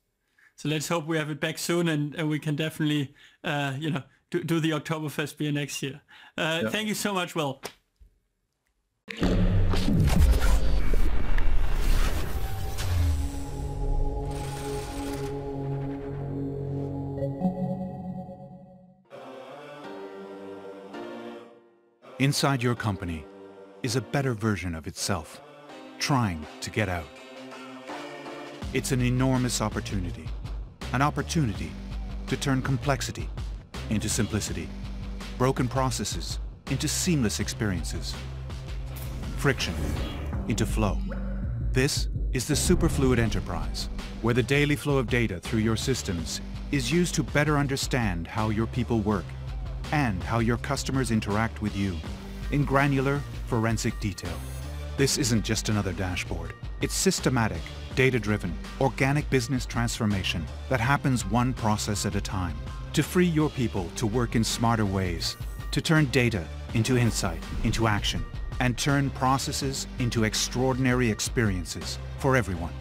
So let's hope we have it back soon and, and we can definitely, you know, do, do the Oktoberfest beer next year. Uh, Thank you so much, Will. Inside your company is a better version of itself, trying to get out. It's an enormous opportunity, an opportunity to turn complexity into simplicity, broken processes into seamless experiences, friction into flow. This is the Superfluid Enterprise, where the daily flow of data through your systems is used to better understand how your people work and how your customers interact with you in granular, forensic detail. This isn't just another dashboard. It's systematic, data-driven, organic business transformation that happens one process at a time to free your people to work in smarter ways, to turn data into insight, into action, and turn processes into extraordinary experiences for everyone.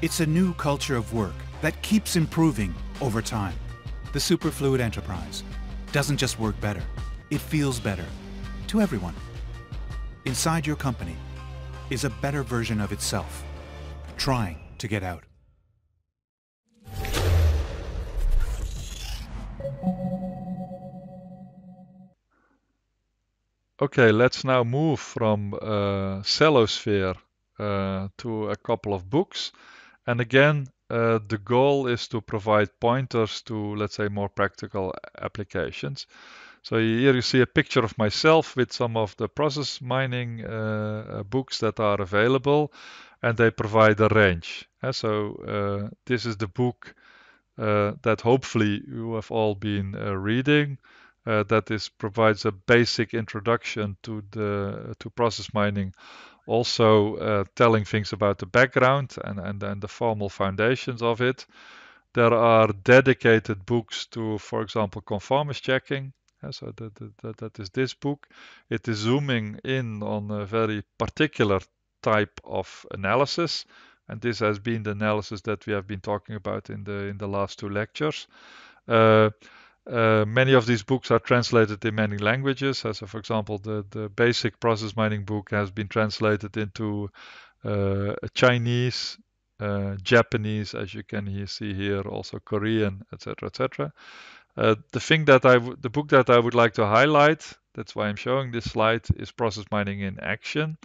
It's a new culture of work that keeps improving over time. The Superfluid Enterprise doesn't just work better, it feels better to everyone. Inside your company is a better version of itself, trying to get out. Okay, let's now move from uh, Cellosphere uh, to a couple of books. And again, uh, the goal is to provide pointers to, let's say, more practical applications. So here you see a picture of myself with some of the process mining uh, uh books that are available, and they provide a range. Uh, so uh, this is the book uh, that hopefully you have all been uh, reading. Uh, that this provides a basic introduction to the to process mining, also telling things about the background and, and, and the formal foundations of it. There are dedicated books to, for example, conformance checking, so that, that, that is this book. It is zooming in on a very particular type of analysis, and this has been the analysis that we have been talking about in the in the last two lectures. Uh, uh, many of these books are translated in many languages, as for example, the, the basic process mining book has been translated into uh, Chinese, uh, Japanese, as you can here see here, also Korean, etc., etc. Uh, the thing that I, the book that I would like to highlight, that's why I'm showing this slide, is Process Mining in Action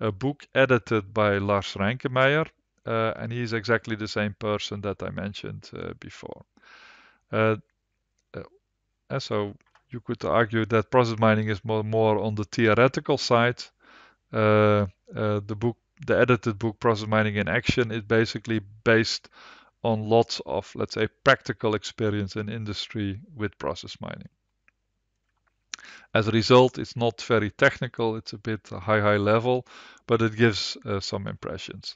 a book edited by Lars Reinkemeyer, uh, and he's exactly the same person that I mentioned uh, before. Uh, uh, uh, so you could argue that process mining is more, more on the theoretical side. Uh, the book, the edited book, Process Mining in Action, is basically based on lots of, let's say, practical experience in industry with process mining. As a result, it's not very technical, it's a bit high, high level, but it gives uh, some impressions.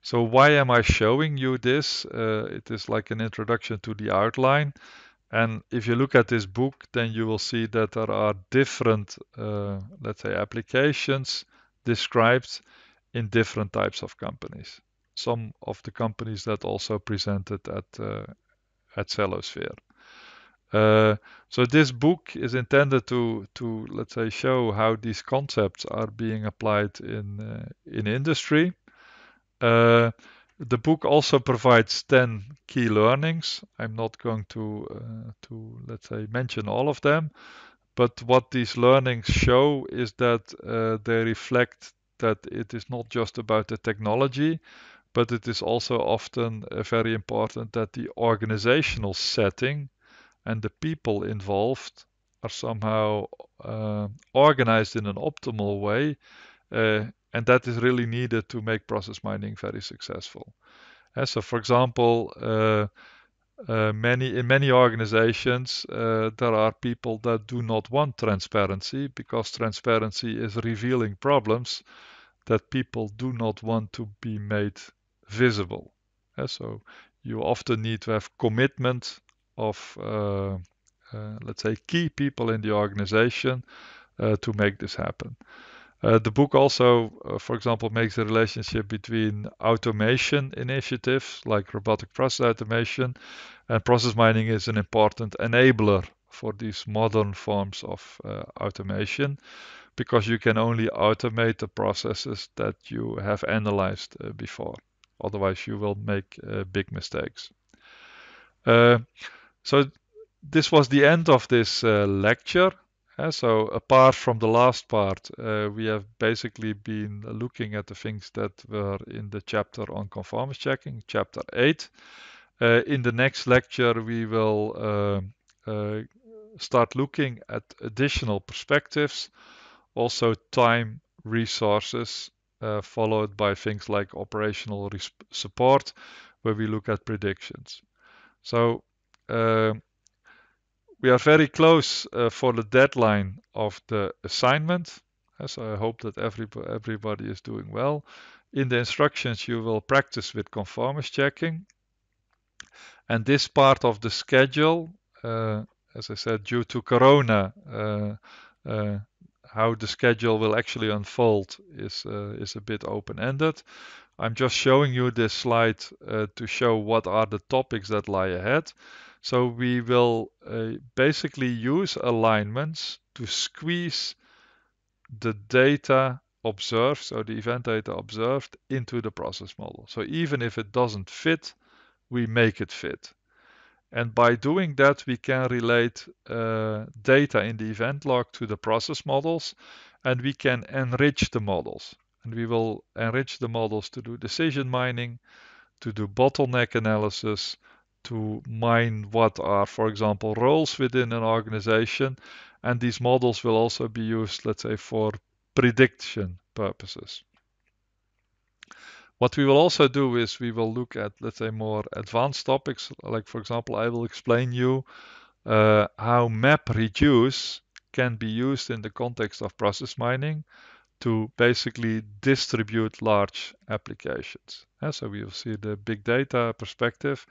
So why am I showing you this? Uh, it is like an introduction to the outline. And if you look at this book, then you will see that there are different, uh, let's say, applications described in different types of companies. Some of the companies that also presented at, uh, at Cellosphere. Uh, so this book is intended to to let's say show how these concepts are being applied in uh, in industry. Uh, the book also provides 10 key learnings. I'm not going to uh, to let's say mention all of them, but what these learnings show is that uh, they reflect that it is not just about the technology, but it is also often very important that the organizational setting and the people involved are somehow uh, organized in an optimal way. Uh, and that is really needed to make process mining very successful. And uh, so, for example, uh, uh, many in many organizations uh, there are people that do not want transparency because transparency is revealing problems that people do not want to be made visible. so you often need to have commitment of, uh, uh, let's say, key people in the organization uh, to make this happen. Uh, the book also, uh, for example, makes the relationship between automation initiatives like robotic process automation and process mining is an important enabler for these modern forms of uh, automation because you can only automate the processes that you have analyzed before. Otherwise, you will make big mistakes. So this was the end of this uh, lecture. Uh, so apart from the last part, uh, we have basically been looking at the things that were in the chapter on conformance checking, chapter 8. Uh, in the next lecture, we will um, uh, start looking at additional perspectives, also time resources, uh, followed by things like operational support, where we look at predictions. So uh, we are very close uh, for the deadline of the assignment. So I hope that every, everybody is doing well. In the instructions, you will practice with conformance checking. And this part of the schedule, uh, as I said, due to Corona, uh, uh, how the schedule will actually unfold is, uh, is a bit open-ended. I'm just showing you this slide to show what are the topics that lie ahead. So we will uh, basically use alignments to squeeze the data observed, so the event data observed, into the process model. So even if it doesn't fit, we make it fit. And by doing that, we can relate uh, data in the event log to the process models, and we can enrich the models. And we will enrich the models to do decision mining, to do bottleneck analysis, to mine what are, for example, roles within an organization. And these models will also be used, let's say, for prediction purposes. What we will also do is we will look at, let's say, more advanced topics. Like, for example, I will explain you uh, how map reduce can be used in the context of process mining to basically distribute large applications. And so we will see the big data perspective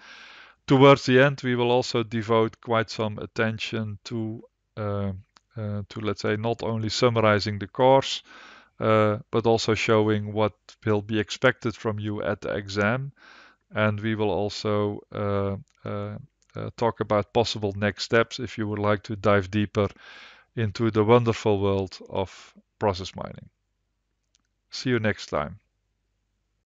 towards the end, we will also devote quite some attention to, uh, uh, to let's say, not only summarizing the course, uh, but also showing what will be expected from you at the exam. And we will also uh, uh, uh, talk about possible next steps if you would like to dive deeper into the wonderful world of process mining. See you next time.